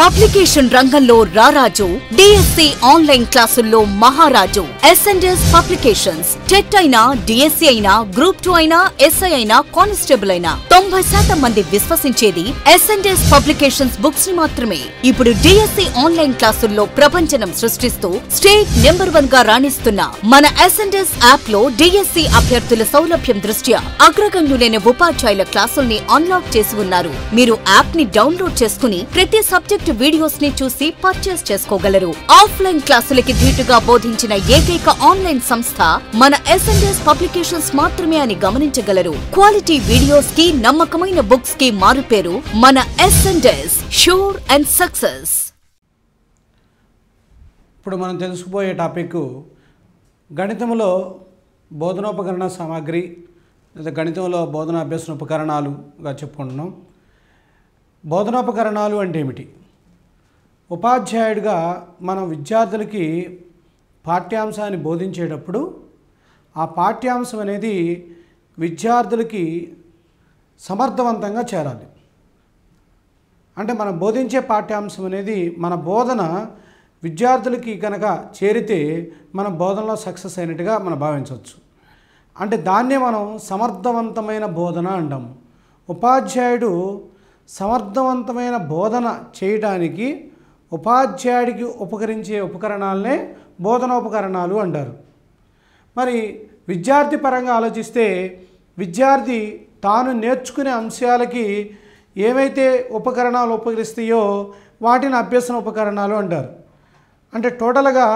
publication రంగంలో రారాజు DSC online క్లాసుల్లో మహారాజు ఎస్ఎండెస్ పబ్లికేషన్స్ టెట్ అయినా డిఎస్సి అయినా గ్రూప్ టూ అయినా ఎస్ఐ అయినా కానిస్టేబుల్ అయినా తొంభై శాతం మంది విశ్వసించేది ఎస్ఎండెస్ పబ్లికేషన్స్ బుక్స్ ని మాత్రమే ఇప్పుడు డిఎస్సి ఆన్లైన్ క్లాసుల్లో ప్రపంచనం సృష్టిస్తూ స్టేట్ నెంబర్ వన్ గా రాణిస్తున్న మన ఎస్ఎండెస్ యాప్ లో డిఎస్సి అభ్యర్థుల సౌలభ్యం దృష్ట్యా అగ్రగణ్యులైన ఉపాధ్యాయుల క్లాసుల్ని అన్లాక్ చేసి ఉన్నారు మీరు యాప్ ని డౌన్లోడ్ చేసుకుని ప్రతి సబ్జెక్టు కంటెంట్ వీడియోస్ ని చూసి పర్చేస్ చేసుకోగలరు ఆఫ్లైన్ క్లాసులకి ధీటుగా బోధించిన ఏకైక ఆన్లైన్ సంస్థ మన ఎస్ఎంఎస్ పబ్లికేషన్స్ మాత్రమే అని గమనించగలరు క్వాలిటీ వీడియోస్ కి నమ్మకమైన బుక్స్ కి మారుపేరు మన ఎస్ఎంఎస్ షూర్ అండ్ సక్సెస్ ఇప్పుడు మనం తెలుసుకుపోయే టాపిక్ గణితంలో బోధనోపకరణ సామాగ్రి లేదా గణితంలో బోధన ఉపకరణాలుగా చెప్పుకుంటున్నాం బోధనోపకరణాలు అంటే ఏమిటి ఉపాధ్యాయుడిగా మనం విద్యార్థులకి పాఠ్యాంశాన్ని బోధించేటప్పుడు ఆ పాఠ్యాంశం అనేది విద్యార్థులకి సమర్థవంతంగా చేరాలి అంటే మనం బోధించే పాఠ్యాంశం అనేది మన బోధన విద్యార్థులకి కనుక చేరితే మన బోధనలో సక్సెస్ అయినట్టుగా మనం భావించవచ్చు అంటే దాన్నే మనం సమర్థవంతమైన బోధన అంటాము ఉపాధ్యాయుడు సమర్థవంతమైన బోధన చేయడానికి ఉపాధ్యాయుడికి ఉపకరించే ఉపకరణాలనే బోధనోపకరణాలు అంటారు మరి విద్యార్థి పరంగా ఆలోచిస్తే విద్యార్థి తాను నేర్చుకునే అంశాలకి ఏవైతే ఉపకరణాలు ఉపకరిస్తాయో వాటిని అభ్యసన ఉపకరణాలు అంటారు అంటే టోటల్గా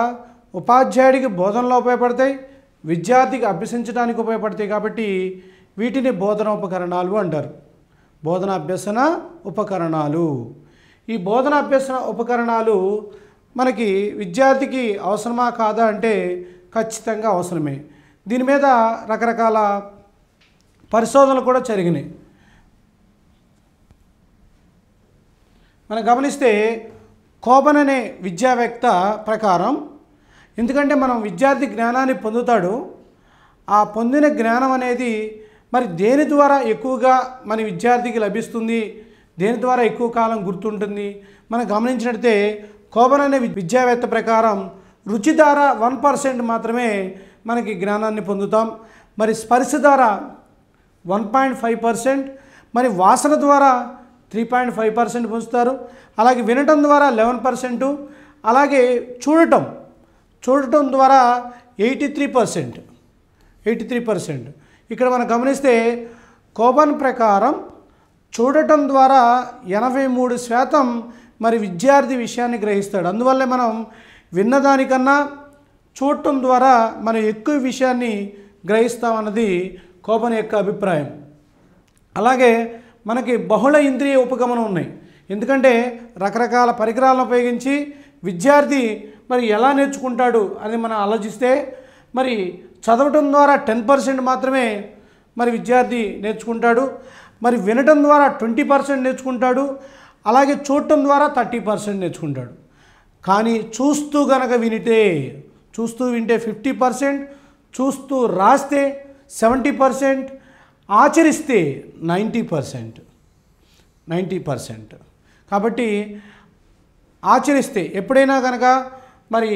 ఉపాధ్యాయుడికి బోధనలో ఉపయోగపడతాయి విద్యార్థికి అభ్యసించడానికి ఉపయోగపడతాయి కాబట్టి వీటిని బోధన ఉపకరణాలు అంటారు బోధన అభ్యసన ఉపకరణాలు ఈ బోధన అభ్యసన ఉపకరణాలు మనకి విద్యార్థికి అవసరమా కాదా అంటే ఖచ్చితంగా అవసరమే దీని మీద రకరకాల పరిశోధనలు కూడా జరిగినాయి మనం గమనిస్తే కోపన్ అనే విద్యావేత్త ప్రకారం ఎందుకంటే మనం విద్యార్థి జ్ఞానాన్ని పొందుతాడు ఆ పొందిన జ్ఞానం అనేది మరి దేని ద్వారా ఎక్కువగా మన విద్యార్థికి లభిస్తుంది దేని ద్వారా ఎక్కువ కాలం గుర్తుంటుంది మనం గమనించినట్టే కోబన్ అనే విద్యావేత్త ప్రకారం రుచి ధార వన్ పర్సెంట్ మాత్రమే మనకి జ్ఞానాన్ని పొందుతాం మరి స్పర్శ ధార వన్ పాయింట్ ఫైవ్ పర్సెంట్ మరి వాసన ద్వారా త్రీ పాయింట్ ఫైవ్ పర్సెంట్ పొందుతారు అలాగే వినటం ద్వారా లెవెన్ పర్సెంటు అలాగే చూడటం చూడటం ద్వారా eighty three percent eighty three percent ఇక్కడ మనం గమనిస్తే కోబన్ ప్రకారం చూడటం ద్వారా ఎనభై మూడు శాతం మరి విద్యార్థి విషయాన్ని గ్రహిస్తాడు అందువల్లే మనం విన్నదానికన్నా చూడటం ద్వారా మనం ఎక్కువ విషయాన్ని గ్రహిస్తామన్నది కోపం యొక్క అభిప్రాయం అలాగే మనకి బహుళ ఇంద్రియ ఉపగమనం ఉన్నాయి ఎందుకంటే రకరకాల పరికరాలను ఉపయోగించి విద్యార్థి మరి ఎలా నేర్చుకుంటాడు అని మనం ఆలోచిస్తే మరి చదవటం ద్వారా టెన్ పర్సెంట్ మాత్రమే మరి విద్యార్థి నేర్చుకుంటాడు మరి వినటం ద్వారా ట్వంటీ పర్సెంట్ నేర్చుకుంటాడు అలాగే చూడటం ద్వారా థర్టీ పర్సెంట్ నేర్చుకుంటాడు కానీ చూస్తూ గనక వినితే చూస్తూ వింటే ఫిఫ్టీ పర్సెంట్ చూస్తూ రాస్తే సెవెంటీ పర్సెంట్ ఆచరిస్తే నైంటీ పర్సెంట్ నైంటీ పర్సెంట్ కాబట్టి ఆచరిస్తే ఎప్పుడైనా కనుక మరి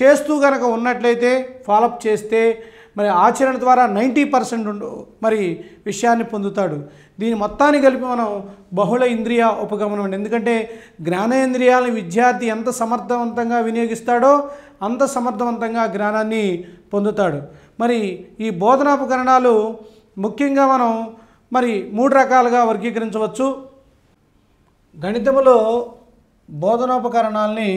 చేస్తూ కనుక ఉన్నట్లయితే ఫాలోఅప్ చేస్తే మరి ఆచరణ ద్వారా నైంటీ పర్సెంట్ మరి విషయాన్ని పొందుతాడు దీని మొత్తాన్ని కలిపి మనం బహుళ ఇంద్రియ ఉపగమనం అండి ఎందుకంటే జ్ఞానేంద్రియాలను విద్యార్థి ఎంత సమర్థవంతంగా వినియోగిస్తాడో అంత సమర్థవంతంగా జ్ఞానాన్ని పొందుతాడు మరి ఈ బోధనాపకరణాలు ముఖ్యంగా మనం మరి మూడు రకాలుగా వర్గీకరించవచ్చు గణితములో బోధనోపకరణాలని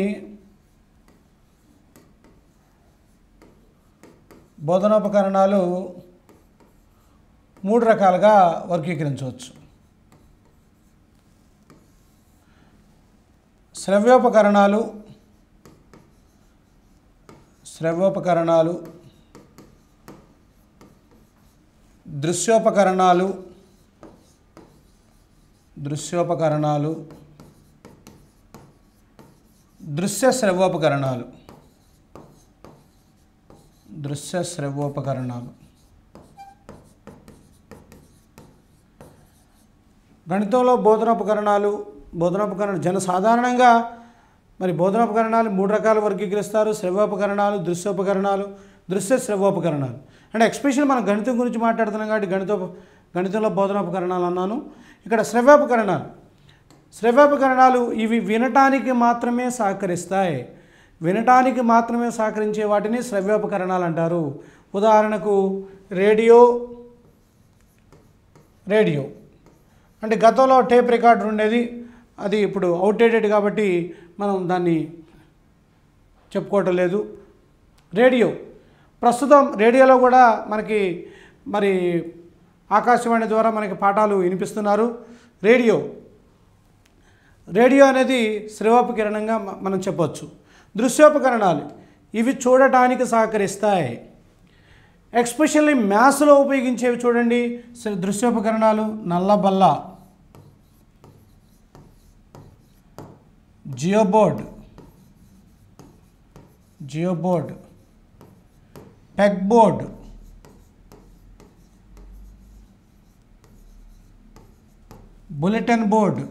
బోధనోపకరణాలు మూడు రకాలుగా వర్గీకరించవచ్చు శ్రవ్యోపకరణాలు శ్రవ్యోపకరణాలు దృశ్యోపకరణాలు దృశ్యోపకరణాలు దృశ్య శ్రవ్యోపకరణాలు దృశ్య శ్రవోపకరణాలు గణితంలో బోధనోపకరణాలు బోధనోపకరణ జనసాధారణంగా మరి బోధనోపకరణాలు మూడు రకాల వర్గీకరిస్తారు శ్రవ్యోపకరణాలు దృశ్యోపకరణాలు దృశ్య శ్రవోపకరణాలు అంటే ఎక్స్పెషల్ మనం గణితం గురించి మాట్లాడుతున్నాం కాబట్టి గణిత గణితంలో బోధనోపకరణాలు అన్నాను ఇక్కడ శ్రవ్యోపకరణాలు శ్రవ్యోపకరణాలు ఇవి వినటానికి మాత్రమే సహకరిస్తాయి వినటానికి మాత్రమే సహకరించే వాటిని శ్రవ్యోపకరణాలు అంటారు ఉదాహరణకు రేడియో రేడియో అంటే గతంలో టేప్ రికార్డర్ ఉండేది అది ఇప్పుడు అవుట్డేటెడ్ కాబట్టి మనం దాన్ని చెప్పుకోవటం లేదు రేడియో ప్రస్తుతం రేడియోలో కూడా మనకి మరి ఆకాశవాణి ద్వారా మనకి పాఠాలు వినిపిస్తున్నారు రేడియో రేడియో అనేది శ్రవోపకిరణంగా మనం చెప్పవచ్చు దృశ్యోపకరణాలు ఇవి చూడటానికి సహకరిస్తాయి ఎక్స్పెషల్లీ మ్యాథ్స్లో ఉపయోగించేవి చూడండి దృశ్యోపకరణాలు నల్లబల్ల geoboard geoboard peg board bulletin board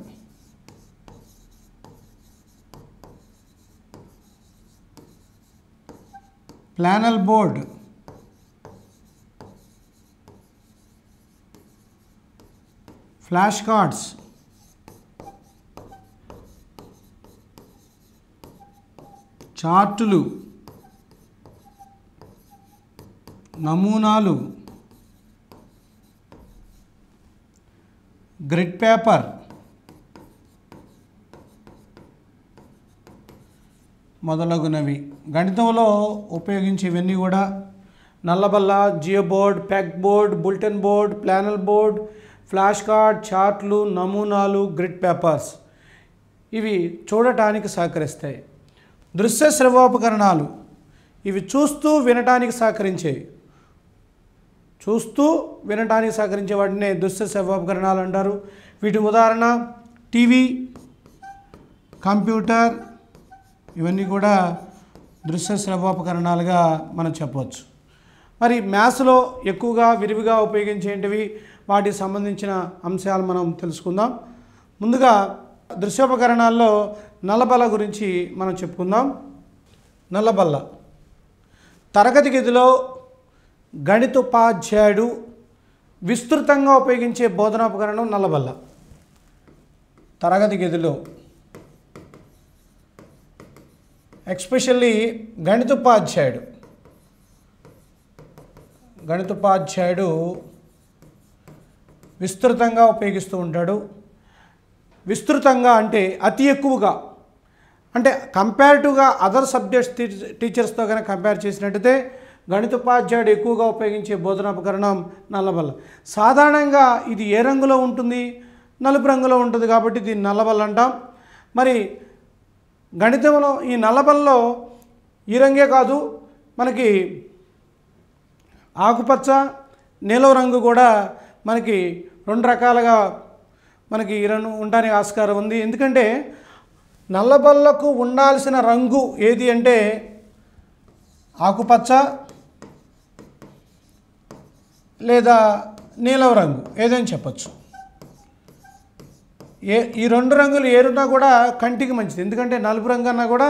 flannel board flash cards చార్టులు నమూనాలు గ్రిడ్ పేపర్ మొదలగునవి గణితంలో ఉపయోగించేవన్నీ కూడా నల్లబల్ల geo board peg board bulletin board flannel board flash card చార్ట్లు నమూనాలు గ్రిడ్ పేపర్స్ ఇవి చూడటానికి సహకరిస్తాయి దృశ్య శ్రవోపకరణాలు ఇవి చూస్తూ వినటానికి సహకరించేవి చూస్తూ వినటానికి సహకరించే వాటినే దృశ్య శ్రవోపకరణాలు అంటారు వీటి ఉదాహరణ టీవీ కంప్యూటర్ ఇవన్నీ కూడా దృశ్య శ్రవోపకరణాలుగా మనం చెప్పవచ్చు మరి మ్యాథ్స్లో ఎక్కువగా విరివిగా ఉపయోగించేటివి వాటికి సంబంధించిన అంశాలు మనం తెలుసుకుందాం ముందుగా దృశ్యోపకరణాల్లో నల్లబల్ల గురించి మనం చెప్పుకుందాం నల్లబల్ల తరగతి గదిలో గణితోపాధ్యాయుడు విస్తృతంగా ఉపయోగించే బోధనోపకరణం నల్లబల్ల తరగతి గదిలో ఎక్స్పెషల్లీ గణితోపాధ్యాయుడు గణితోపాధ్యాయుడు విస్తృతంగా ఉపయోగిస్తూ ఉంటాడు విస్తృతంగా అంటే అతి ఎక్కువగా అంటే కంపారిటివ్గా అదర్ సబ్జెక్ట్స్ టీచర్స్తో కనుక కంపేర్ చేసినట్టయితే గణితోపాధ్యాయుడు ఎక్కువగా ఉపయోగించే బోధనోపకరణం నల్లబల్ల సాధారణంగా ఇది ఏ రంగులో ఉంటుంది నలుపు రంగులో ఉంటుంది కాబట్టి దీన్ని నల్లబల్ల అంటాం మరి గణితంలో ఈ నల్లబల్లో ఈ రంగే కాదు మనకి ఆకుపచ్చ నీలం రంగు కూడా మనకి రెండు రకాలుగా మనకి రెండు ఉండడానికి ఆస్కారం ఉంది ఎందుకంటే నల్లబల్లకు ఉండాల్సిన రంగు ఏది అంటే ఆకుపచ్చ లేదా నీలం రంగు ఏదని చెప్పచ్చు ఏ ఈ రెండు రంగులు ఏరున్నా కూడా కంటికి మంచిది ఎందుకంటే నలుపు రంగు అన్నా కూడా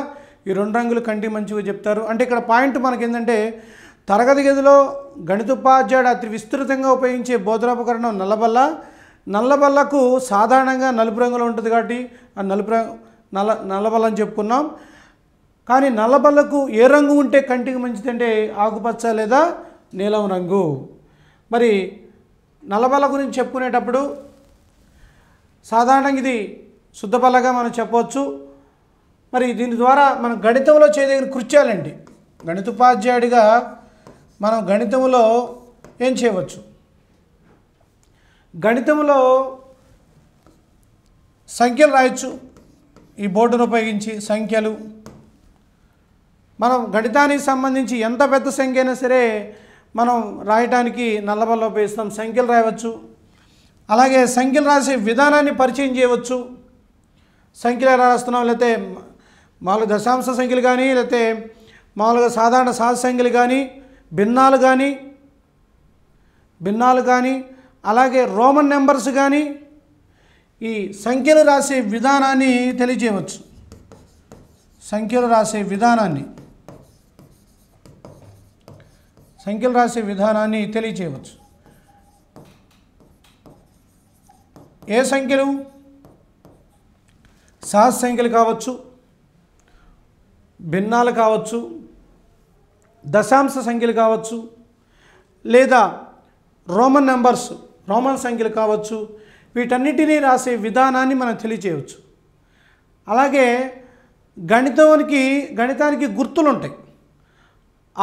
ఈ రెండు రంగులు కంటికి మంచివి చెప్తారు అంటే ఇక్కడ పాయింట్ మనకేంటంటే తరగతి గదిలో గణితోపాధ్యాయుడు అతి విస్తృతంగా ఉపయోగించే బోధనోపకరణం నల్లబల్ల నల్లబల్లకు సాధారణంగా నలుపు రంగులో ఉంటుంది కాబట్టి ఆ నలుపు రంగు నల్ల నల్లబల్ల అని చెప్పుకున్నాం కానీ నల్లబల్లకు ఏ రంగు ఉంటే కంటికి మంచిదంటే ఆకుపచ్చ లేదా నీలం రంగు మరి నల్లబల్ల గురించి చెప్పుకునేటప్పుడు సాధారణంగా ఇది శుద్ధపల్లగా మనం చెప్పవచ్చు మరి దీని ద్వారా మనం గణితంలో చేయదగిన కృత్యాలండి గణితోపాధ్యాయుడిగా మనం గణితంలో ఏం చేయవచ్చు గణితంలో సంఖ్యలు రాయొచ్చు ఈ బోర్డును ఉపయోగించి సంఖ్యలు మనం గణితానికి సంబంధించి ఎంత పెద్ద సంఖ్య అయినా సరే మనం రాయటానికి నల్లబల్ల ఉపయోగిస్తాం సంఖ్యలు రాయవచ్చు అలాగే సంఖ్యలు రాసే విధానాన్ని పరిచయం చేయవచ్చు సంఖ్యలు ఎలా రాస్తున్నాం లేకపోతే మామూలుగా దశాంశ సంఖ్యలు కానీ లేకపోతే మామూలుగా సాధారణ సహజ సంఖ్యలు కానీ భిన్నాలు కానీ భిన్నాలు కానీ అలాగే రోమన్ నెంబర్స్ కానీ ఈ సంఖ్యలు రాసే విధానాన్ని తెలియజేయవచ్చు సంఖ్యలు రాసే విధానాన్ని సంఖ్యలు రాసే విధానాన్ని తెలియజేయవచ్చు ఏ సంఖ్యలు సహజ సంఖ్యలు కావచ్చు భిన్నాలు కావచ్చు దశాంశ సంఖ్యలు కావచ్చు లేదా రోమన్ నెంబర్స్ రోమన్ సంఖ్యలు కావచ్చు వీటన్నిటినీ రాసే విధానాన్ని మనం తెలియచేయవచ్చు అలాగే గణితానికి గణితానికి గుర్తులు ఉంటాయి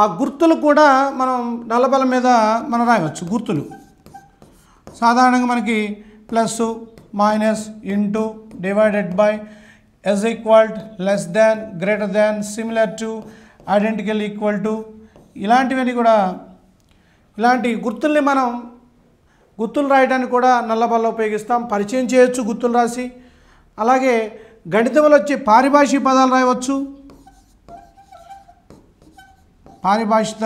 ఆ గుర్తులు కూడా మనం నల్లబల మీద మనం రాయవచ్చు గుర్తులు సాధారణంగా మనకి plus minus into divided by is equal less than greater than similar to identical equal to ఇలాంటివన్నీ కూడా ఇలాంటి గుర్తుల్ని మనం గుర్తులు రాయడానికి కూడా నల్లబల్ల ఉపయోగిస్తాం పరిచయం చేయొచ్చు గుర్తులు రాసి అలాగే గణితంలో వచ్చి పారిభాషిక పదాలు రాయవచ్చు పారిభాషిక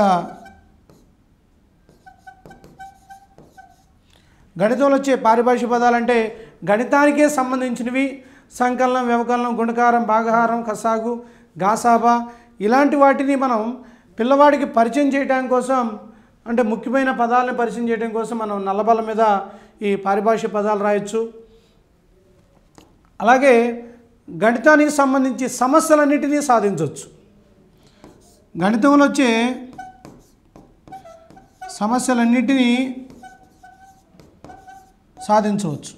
గణితంలో వచ్చే పారిభాష పదాలంటే గణితానికే సంబంధించినవి సంకలనం వ్యవకలనం గుణకారం భాగహారం కసాగు గాసాబా ఇలాంటి వాటిని మనం పిల్లవాడికి పరిచయం చేయడం కోసం అంటే ముఖ్యమైన పదాలను పరిచయం చేయడం కోసం మనం నల్లబల మీద ఈ పారిభాష పదాలు రాయొచ్చు అలాగే గణితానికి సంబంధించి సమస్యలన్నిటినీ సాధించవచ్చు గణితంలో వచ్చే సమస్యలన్నిటినీ సాధించవచ్చు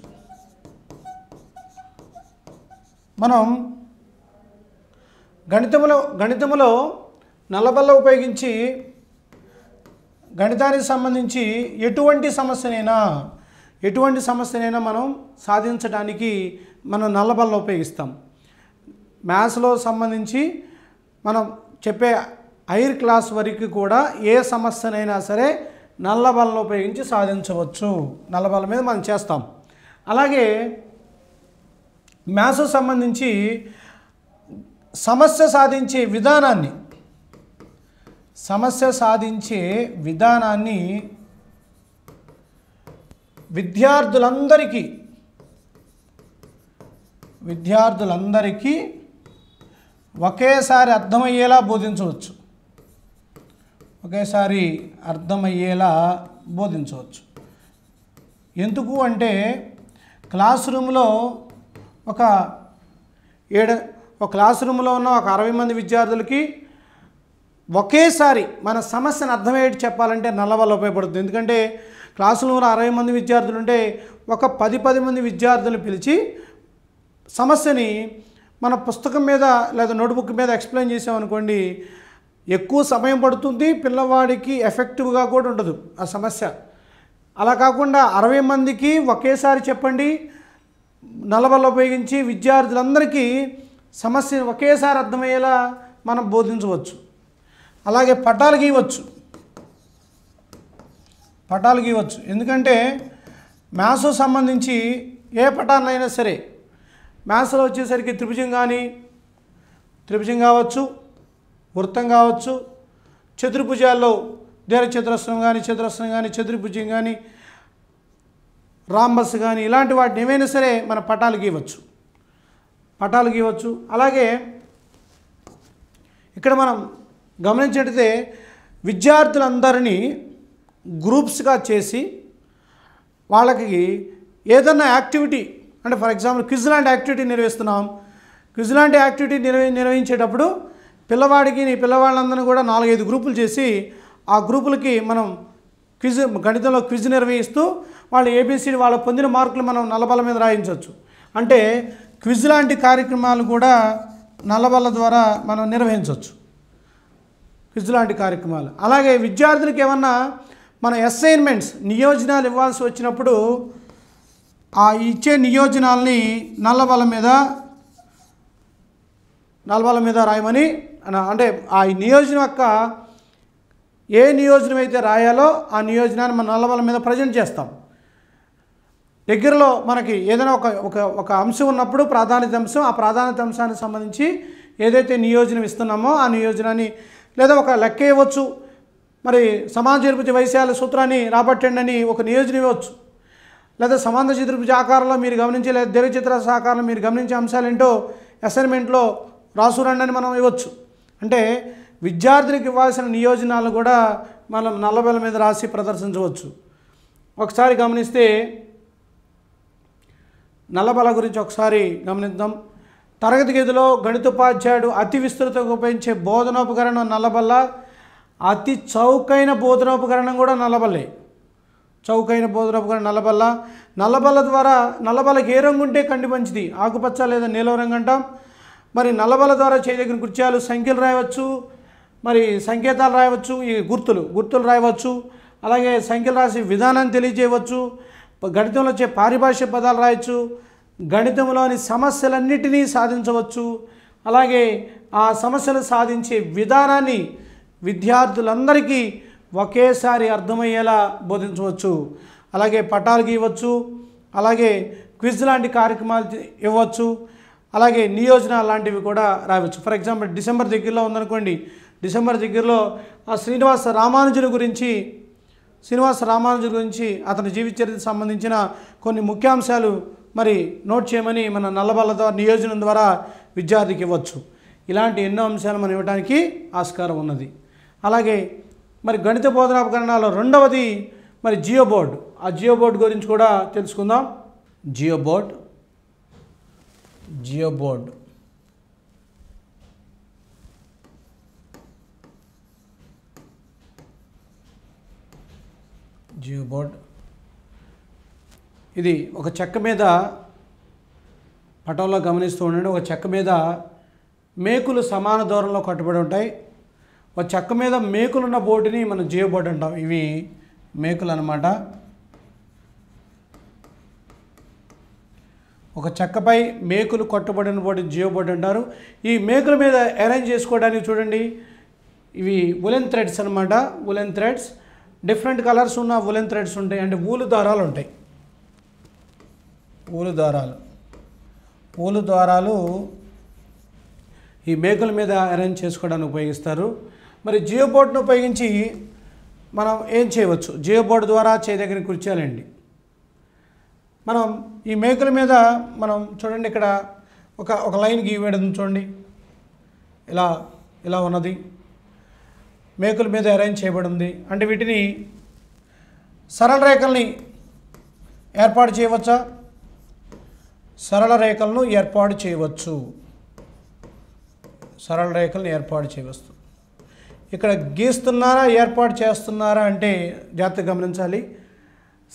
మనం గణితములో గణితములో నల్లబల్ల ఉపయోగించి గణితానికి సంబంధించి ఎటువంటి సమస్యనైనా ఎటువంటి సమస్యనైనా మనం సాధించడానికి మనం నల్లబల్ల ఉపయోగిస్తాం మ్యాథ్స్లో సంబంధించి మనం చెప్పే హైర్ క్లాస్ వరకు కూడా ఏ సమస్యనైనా సరే నల్ల బలం ఉపయోగించి సాధించవచ్చు నల్ల బల మీద మనం చేస్తాం అలాగే మ్యాథ్స్ సంబంధించి సమస్య సాధించే విధానాన్ని సమస్య సాధించే విధానాన్ని విద్యార్థులందరికీ విద్యార్థులందరికీ ఒకేసారి అర్థమయ్యేలా బోధించవచ్చు ఒకేసారి అర్థమయ్యేలా బోధించవచ్చు ఎందుకు అంటే క్లాస్ రూమ్లో ఒక ఏడు ఒక క్లాస్ రూమ్లో ఉన్న ఒక అరవై మంది విద్యార్థులకి ఒకేసారి మన సమస్యను అర్థమయ్యేటి చెప్పాలంటే నల్ల వల్ల ఉపయోగపడుతుంది ఎందుకంటే క్లాస్ రూమ్లో అరవై మంది విద్యార్థులు ఉంటే ఒక పది పది మంది విద్యార్థులను పిలిచి సమస్యని మన పుస్తకం మీద లేదా నోట్బుక్ మీద ఎక్స్ప్లెయిన్ చేసామనుకోండి ఎక్కువ సమయం పడుతుంది పిల్లవాడికి ఎఫెక్టివ్గా కూడా ఉండదు ఆ సమస్య అలా కాకుండా అరవై మందికి ఒకేసారి చెప్పండి నలభలు ఉపయోగించి విద్యార్థులందరికీ సమస్య ఒకేసారి అర్థమయ్యేలా మనం బోధించవచ్చు అలాగే పటాలు గీయవచ్చు పటాలు గీయవచ్చు ఎందుకంటే మ్యాథ్స్ సంబంధించి ఏ పటాన్నైనా సరే మ్యాథ్స్లో వచ్చేసరికి త్రిభుజం కానీ త్రిభుజం కావచ్చు వృత్తం కావచ్చు చతుర్భుజాల్లో దీర్ఘచతురస్రం కానీ చతురస్రం కానీ చతుర్భుజం కానీ రాంబస్ కానీ ఇలాంటి వాటిని ఏమైనా సరే మన పటాలు గీయవచ్చు పటాలు గీయవచ్చు అలాగే ఇక్కడ మనం గమనించినట్టయితే విద్యార్థులందరినీ గ్రూప్స్గా చేసి వాళ్ళకి ఏదన్నా యాక్టివిటీ అంటే ఫర్ ఎగ్జాంపుల్ క్విజ్ యాక్టివిటీ నిర్వహిస్తున్నాం క్విజ్లాండ్ యాక్టివిటీ నిర్వహించేటప్పుడు పిల్లవాడికి నీ పిల్లవాళ్ళందరినీ కూడా నాలుగైదు గ్రూపులు చేసి ఆ గ్రూపులకి మనం క్విజ్ గణితంలో క్విజ్ నిర్వహిస్తూ వాళ్ళు ఏబీసీడీ వాళ్ళు పొందిన మార్కులు మనం నల్లబల మీద రాయించవచ్చు అంటే క్విజ్ లాంటి కార్యక్రమాలు కూడా నల్లబల ద్వారా మనం నిర్వహించవచ్చు క్విజ్ లాంటి కార్యక్రమాలు అలాగే విద్యార్థులకి ఏమన్నా మన అసైన్మెంట్స్ నియోజనాలు ఇవ్వాల్సి వచ్చినప్పుడు ఆ ఇచ్చే నియోజనాల్ని నల్లబల మీద నల్వల మీద రాయమని అంటే ఆ నియోజన యొక్క ఏ నియోజనం అయితే రాయాలో ఆ నియోజనాన్ని మన నల్వల మీద ప్రజెంట్ చేస్తాం దగ్గరలో మనకి ఏదైనా ఒక ఒక ఒక అంశం ఉన్నప్పుడు ప్రాధాన్యత అంశం ఆ ప్రాధాన్యత అంశానికి సంబంధించి ఏదైతే నియోజనం ఇస్తున్నామో ఆ నియోజనాన్ని లేదా ఒక లెక్క ఇవ్వచ్చు మరి సమాజ చతుర్భుజ వైశాల సూత్రాన్ని రాబట్టండి ఒక నియోజనం ఇవ్వచ్చు లేదా సమాంధ చతుర్భుజ ఆకారంలో మీరు గమనించే లేదా దేవచిత్ర సాకారంలో మీరు గమనించే అంశాలు ఏంటో అసైన్మెంట్లో రాసురండి మనం ఇవ్వచ్చు అంటే విద్యార్థులకు ఇవ్వాల్సిన నియోజనాలు కూడా మనం నల్లబెల మీద రాసి ప్రదర్శించవచ్చు ఒకసారి గమనిస్తే నల్లబల గురించి ఒకసారి గమనిద్దాం తరగతి గదిలో గణితోపాధ్యాయుడు అతి విస్తృతంగా ఉపయోగించే బోధనోపకరణం నల్లబల్ల అతి చౌకైన బోధనోపకరణం కూడా నల్లబల్లే చౌకైన బోధనోపకరణం నల్లబల్ల నల్లబల్ల ద్వారా నల్లబల్లకి ఏ రంగు ఉంటే కండి మంచిది ఆకుపచ్చ లేదా నీలం రంగు అంటాం మరి నల్లబల ద్వారా చేయదగిన కృత్యాలు సంఖ్యలు రాయవచ్చు మరి సంకేతాలు రాయవచ్చు ఈ గుర్తులు గుర్తులు రాయవచ్చు అలాగే సంఖ్యలు రాసి విధానాన్ని తెలియజేయవచ్చు గణితంలో వచ్చే పారిభాషిక పదాలు రాయొచ్చు గణితంలోని సమస్యలన్నిటినీ సాధించవచ్చు అలాగే ఆ సమస్యలు సాధించే విధానాన్ని విద్యార్థులందరికీ ఒకేసారి అర్థమయ్యేలా బోధించవచ్చు అలాగే పటాలు గీయవచ్చు అలాగే క్విజ్ లాంటి కార్యక్రమాలు ఇవ్వచ్చు అలాగే నియోజన లాంటివి కూడా రావచ్చు ఫర్ ఎగ్జాంపుల్ డిసెంబర్ దగ్గరలో ఉందనుకోండి డిసెంబర్ దగ్గరలో ఆ శ్రీనివాస రామానుజుని గురించి శ్రీనివాస రామానుజు గురించి అతని జీవిత చరిత్ర సంబంధించిన కొన్ని ముఖ్యాంశాలు మరి నోట్ చేయమని మన నల్లబల్లతో నియోజనం ద్వారా విద్యార్థికి ఇవ్వచ్చు ఇలాంటి ఎన్నో అంశాలు మనం ఇవ్వడానికి ఆస్కారం ఉన్నది అలాగే మరి గణిత బోధనాపకరణాలు రెండవది మరి జియో బోర్డ్ ఆ జియో బోర్డ్ గురించి కూడా తెలుసుకుందాం geo board geo board geo board ఇది ఒక చెక్క మీద పటంలో గమనిస్తూ ఉండండి ఒక చెక్క మీద మేకులు సమాన దూరంలో కట్టుబడి ఉంటాయి ఒక చెక్క మీద మేకులున్న బోర్డుని మనం జియో బోర్డు అంటాం ఇవి మేకులు అనమాట ఒక చెక్కపై మేకులు కొట్టబడిన బోర్డు జియో అంటారు ఈ మేకుల మీద అరేంజ్ చేసుకోవడానికి చూడండి ఇవి ఉలెన్ థ్రెడ్స్ అనమాట ఉలెన్ థ్రెడ్స్ డిఫరెంట్ కలర్స్ ఉన్న ఉలెన్ థ్రెడ్స్ ఉంటాయి అంటే ఊలు దారాలు ఉంటాయి పూలు దారాలు పూలు దారాలు ఈ మేకుల మీద అరేంజ్ చేసుకోవడానికి ఉపయోగిస్తారు మరి జియో బోర్డును ఉపయోగించి మనం ఏం చేయవచ్చు జియో బోర్డు ద్వారా చేయదగిన కూర్చోాలండి మనం ఈ మేకుల మీద మనం చూడండి ఇక్కడ ఒక ఒక లైన్ గీయడం చూడండి ఇలా ఇలా ఉన్నది మేకుల మీద అరేంజ్ చేయబడింది అంటే వీటిని సరళ రేఖల్ని ఏర్పాటు చేయవచ్చా సరళ రేఖలను ఏర్పాటు చేయవచ్చు సరళ రేఖలను ఏర్పాటు చేయవచ్చు ఇక్కడ గీస్తున్నారా ఏర్పాటు చేస్తున్నారా అంటే జాగ్రత్త గమనించాలి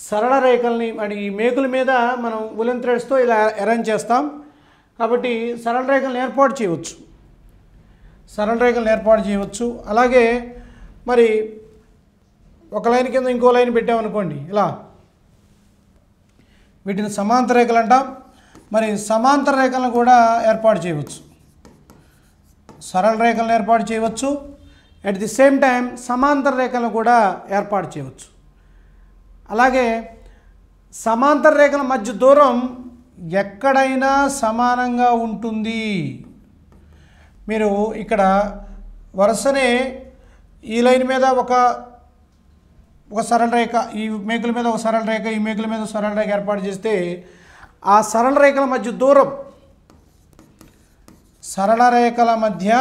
సరళ రేఖల్ని మరి ఈ మేకుల మీద మనం ఉలెన్ థ్రెడ్స్తో ఇలా అరేంజ్ చేస్తాం కాబట్టి సరళ రేఖలను ఏర్పాటు చేయవచ్చు సరళ రేఖలను ఏర్పాటు చేయవచ్చు అలాగే మరి ఒక లైన్ కింద ఇంకో లైన్ పెట్టామనుకోండి ఇలా వీటిని సమాంతర రేఖలు అంటాం మరి సమాంతర రేఖలను కూడా ఏర్పాటు చేయవచ్చు సరళ రేఖలను ఏర్పాటు చేయవచ్చు అట్ ది సేమ్ టైం సమాంతర రేఖలను కూడా ఏర్పాటు చేయవచ్చు అలాగే సమాంతర రేఖల మధ్య దూరం ఎక్కడైనా సమానంగా ఉంటుంది మీరు ఇక్కడ వరుసనే ఈ లైన్ మీద ఒక ఒక సరళ రేఖ ఈ మేకుల మీద ఒక సరళ రేఖ ఈ మేకుల మీద సరళ రేఖ ఏర్పాటు చేస్తే ఆ సరళ రేఖల మధ్య దూరం సరళ రేఖల మధ్య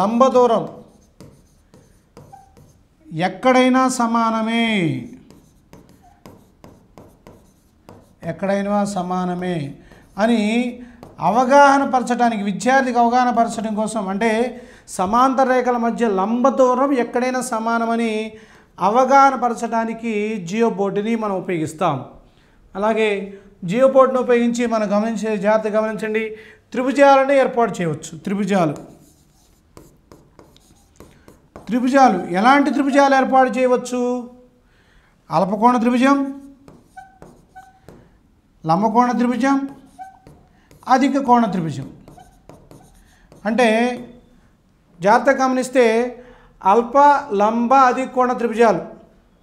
లంబ దూరం ఎక్కడైనా సమానమే ఎక్కడైనా సమానమే అని అవగాహన పరచడానికి విద్యార్థికి అవగాహన పరచడం కోసం అంటే సమాంతర రేఖల మధ్య లంబ దూరం ఎక్కడైనా సమానమని అవగాహన పరచడానికి జియో బోర్డుని మనం ఉపయోగిస్తాం అలాగే జియో బోర్డును ఉపయోగించి మనం గమనించే జాగ్రత్త గమనించండి త్రిభుజాలను ఏర్పాటు చేయవచ్చు త్రిభుజాలు త్రిభుజాలు ఎలాంటి త్రిభుజాలు ఏర్పాటు చేయవచ్చు అల్పకోణ త్రిభుజం లంబకోణ త్రిభుజం అధిక కోణ త్రిభుజం అంటే జాగ్రత్త గమనిస్తే అల్ప లంబ అధిక కోణ త్రిభుజాలు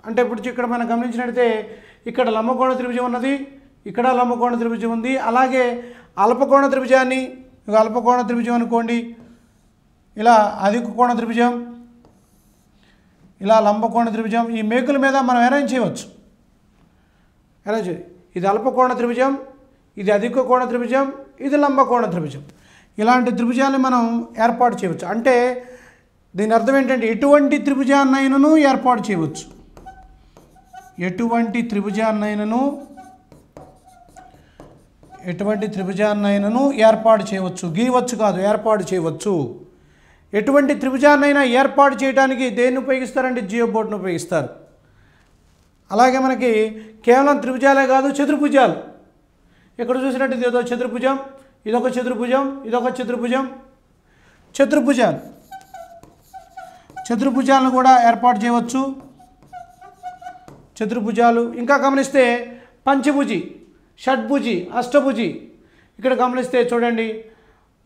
అంటే ఇప్పుడు ఇక్కడ మనం గమనించినట్లయితే ఇక్కడ లంబకోణ త్రిభుజం ఉన్నది ఇక్కడ లంబకోణ త్రిభుజం ఉంది అలాగే అల్పకోణ త్రిభుజాన్ని అల్పకోణ త్రిభుజం అనుకోండి ఇలా అధిక కోణ త్రిభుజం ఇలా లంబకోణ త్రిభుజం ఈ మేకుల మీద మనం అరేంజ్ చేయవచ్చు అరేంజ్ ఇది అల్పకోణ త్రిభుజం ఇది అధిక కోణ త్రిభుజం ఇది లంబకోణ త్రిభుజం ఇలాంటి త్రిభుజాన్ని మనం ఏర్పాటు చేయవచ్చు అంటే దీని అర్థం ఏంటంటే ఎటువంటి త్రిభుజాన్నైనను ఏర్పాటు చేయవచ్చు ఎటువంటి త్రిభుజాన్నైనను ఎటువంటి త్రిభుజాన్నైనను ఏర్పాటు చేయవచ్చు గీయవచ్చు కాదు ఏర్పాటు చేయవచ్చు ఎటువంటి త్రిభుజాన్నైనా ఏర్పాటు చేయడానికి దేన్ని ఉపయోగిస్తారంటే జియో బోర్డును ఉపయోగిస్తారు అలాగే మనకి కేవలం త్రిభుజాలే కాదు చతుర్భుజాలు ఇక్కడ చూసినట్టు ఇది ఏదో చతుర్భుజం ఇదొక చతుర్భుజం ఇదొక చతుర్భుజం చతుర్భుజాలు చతుర్భుజాలను కూడా ఏర్పాటు చేయవచ్చు చతుర్భుజాలు ఇంకా గమనిస్తే పంచభుజి షడ్భుజి అష్టభుజి ఇక్కడ గమనిస్తే చూడండి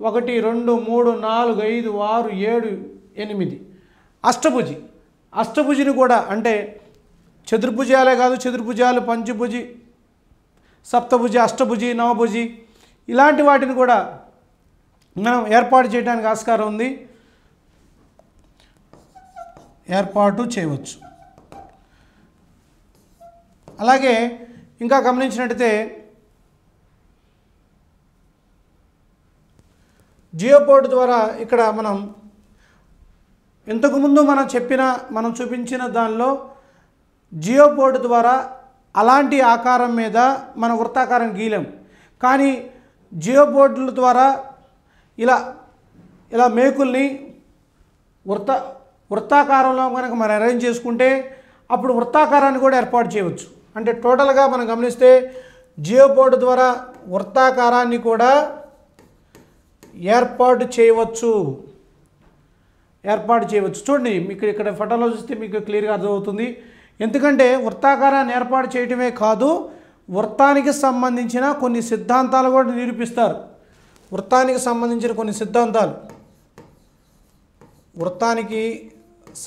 ఒకటి రెండు మూడు నాలుగు ఐదు ఆరు ఏడు ఎనిమిది అష్టభుజి అష్టభుజిని కూడా అంటే చతుర్భుజాలే కాదు చతుర్భుజాలు పంచభుజి సప్తభుజి అష్టభుజి నవభుజి ఇలాంటి వాటిని కూడా మనం ఏర్పాటు చేయడానికి ఆస్కారం ఉంది ఏర్పాటు చేయవచ్చు అలాగే ఇంకా గమనించినట్టయితే జియో ద్వారా ఇక్కడ మనం ఇంతకుముందు మనం చెప్పిన మనం చూపించిన దానిలో జియో ద్వారా అలాంటి ఆకారం మీద మనం వృత్తాకారం గీలం కానీ జియో బోర్డుల ద్వారా ఇలా ఇలా మేకుల్ని వృత్త వృత్తాకారంలో కనుక మనం అరేంజ్ చేసుకుంటే అప్పుడు వృత్తాకారాన్ని కూడా ఏర్పాటు చేయవచ్చు అంటే టోటల్గా మనం గమనిస్తే జియో బోర్డు ద్వారా వృత్తాకారాన్ని కూడా ఏర్పాటు చేయవచ్చు ఏర్పాటు చేయవచ్చు చూడండి మీకు ఇక్కడ ఫోటోలో చూస్తే మీకు క్లియర్గా అర్థమవుతుంది ఎందుకంటే వృత్తాకారాన్ని ఏర్పాటు చేయటమే కాదు వృత్తానికి సంబంధించిన కొన్ని సిద్ధాంతాలు కూడా నిరూపిస్తారు వృత్తానికి సంబంధించిన కొన్ని సిద్ధాంతాలు వృత్తానికి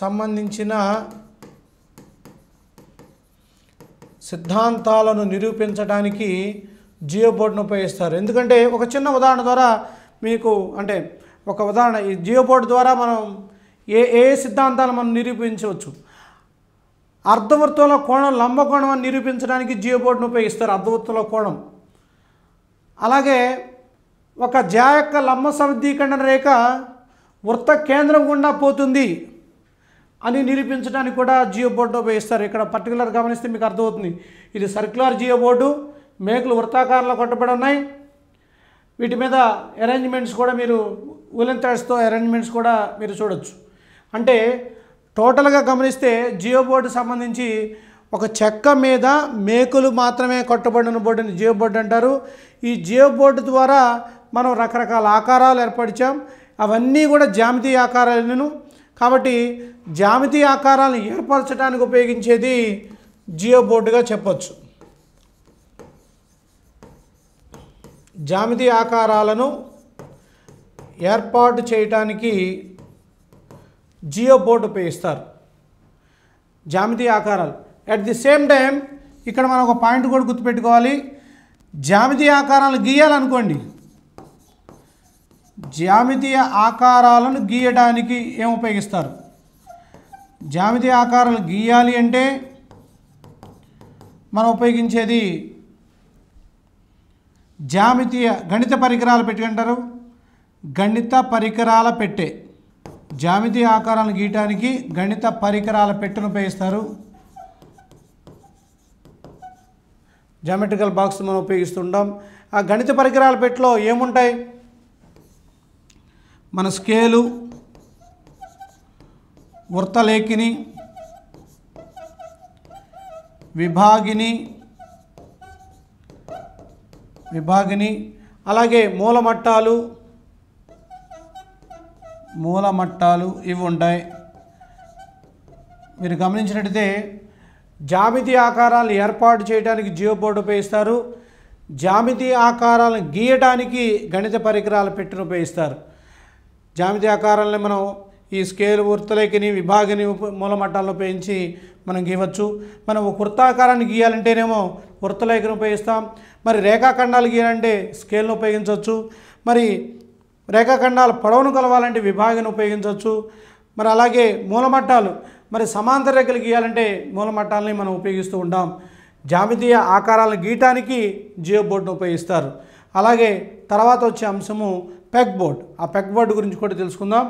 సంబంధించిన సిద్ధాంతాలను నిరూపించడానికి జియో బోర్డును ఉపయోగిస్తారు ఎందుకంటే ఒక చిన్న ఉదాహరణ ద్వారా మీకు అంటే ఒక ఉదాహరణ ఈ జియో బోర్డు ద్వారా మనం ఏ ఏ సిద్ధాంతాలు మనం నిరూపించవచ్చు అర్ధవృత్తంలో కోణం లంబకోణం అని నిరూపించడానికి జియో బోర్డును ఉపయోగిస్తారు అర్ధవృత్తంలో కోణం అలాగే ఒక జా యొక్క లంబ సమర్థీకరణ రేఖ వృత్త కేంద్రం గుండా పోతుంది అని నిరూపించడానికి కూడా జియో బోర్డు ఉపయోగిస్తారు ఇక్కడ పర్టికులర్ గమనిస్తే మీకు అర్థమవుతుంది ఇది సర్క్యులర్ జియో బోర్డు మేకులు వృత్తాకారంలో కొట్టబడి ఉన్నాయి వీటి మీద అరేంజ్మెంట్స్ కూడా మీరు ఉలెన్ థ్రెడ్స్తో అరేంజ్మెంట్స్ కూడా మీరు చూడొచ్చు అంటే టోటల్గా గమనిస్తే జియో బోర్డు సంబంధించి ఒక చెక్క మీద మేకులు మాత్రమే కట్టుబడిన బోర్డుని జియో బోర్డు అంటారు ఈ జియో బోర్డు ద్వారా మనం రకరకాల ఆకారాలు ఏర్పరిచాం అవన్నీ కూడా జామితీయ ఆకారాలను కాబట్టి జామితీయ ఆకారాలను ఏర్పరచడానికి ఉపయోగించేది జియో బోర్డుగా చెప్పచ్చు జామితి ఆకారాలను ఏర్పాటు చేయటానికి జియో బోర్డు ఉపయోగిస్తారు జామితి ఆకారాలు అట్ ది సేమ్ టైం ఇక్కడ మనం ఒక పాయింట్ కూడా గుర్తుపెట్టుకోవాలి జామితి ఆకారాలు గీయాలనుకోండి జామితీయ ఆకారాలను గీయడానికి ఏం ఉపయోగిస్తారు జామితి ఆకారాలు గీయాలి అంటే మనం ఉపయోగించేది జామితీయ గణిత పరికరాలు పెట్టుకుంటారు గణిత పరికరాల పెట్టే జామితీయ ఆకారాలను గీయటానికి గణిత పరికరాల పెట్టును ఉపయోగిస్తారు జామెట్రికల్ బాక్స్ మనం ఉపయోగిస్తుంటాం ఆ గణిత పరికరాల పెట్టులో ఏముంటాయి మన స్కేలు వృత్తలేఖిని విభాగిని విభాగిని అలాగే మూలమట్టాలు మూలమట్టాలు ఇవి ఉంటాయి మీరు గమనించినట్టయితే జామితి ఆకారాలను ఏర్పాటు చేయడానికి జియో బోర్డు ఉపయోగిస్తారు జామితి ఆకారాలను గీయడానికి గణిత పరికరాలు పెట్టిన ఉపయోగిస్తారు జామితి ఆకారాలని మనం ఈ స్కేల్ వృత్తలేఖని విభాగని మూలమట్టాలను ఉపయోగించి మనం గీయవచ్చు మనం వృత్తాకారాన్ని గీయాలంటేనేమో వృత్తలేఖను ఉపయోగిస్తాం మరి రేఖాఖండాలు గీయాలంటే స్కేల్ను ఉపయోగించవచ్చు మరి రేఖాఖండాల పొడవును కొలవాలంటే విభాగం ఉపయోగించవచ్చు మరి అలాగే మూలమట్టాలు మరి సమాంతర రేఖలు గీయాలంటే మూలమట్టాలని మనం ఉపయోగిస్తూ ఉంటాం జామితీయ ఆకారాలను గీయటానికి జియో బోర్డును ఉపయోగిస్తారు అలాగే తర్వాత వచ్చే అంశము పెగ్ బోర్డ్ ఆ పెగ్ బోర్డు గురించి కూడా తెలుసుకుందాం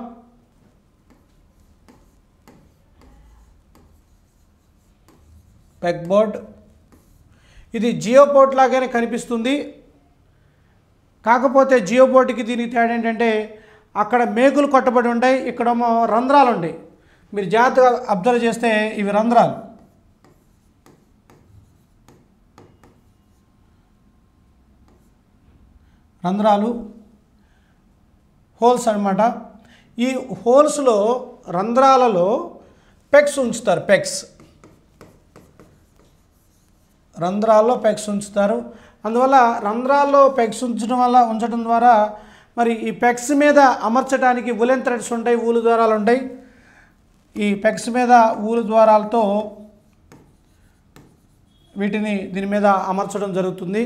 పెగ్ బోర్డ్ ఇది జియోపోర్ట్ లాగానే కనిపిస్తుంది కాకపోతే జియోపోర్ట్కి దీనికి తేడా ఏంటంటే అక్కడ మేకులు కొట్టబడి ఉంటాయి ఇక్కడేమో రంధ్రాలు ఉంటాయి మీరు జాగ్రత్తగా అబ్జర్వ్ చేస్తే ఇవి రంధ్రాలు రంధ్రాలు హోల్స్ అనమాట ఈ హోల్స్లో రంధ్రాలలో పెక్స్ ఉంచుతారు పెక్స్ రంధ్రాల్లో పెగ్స్ ఉంచుతారు అందువల్ల రంధ్రాల్లో పెగ్స్ ఉంచడం వల్ల ఉంచడం ద్వారా మరి ఈ పెగ్స్ మీద అమర్చడానికి ఉలెన్ థ్రెడ్స్ ఉంటాయి ఊలు ద్వారాలు ఉంటాయి ఈ పెగ్స్ మీద ఊలు ద్వారాలతో వీటిని దీని మీద అమర్చడం జరుగుతుంది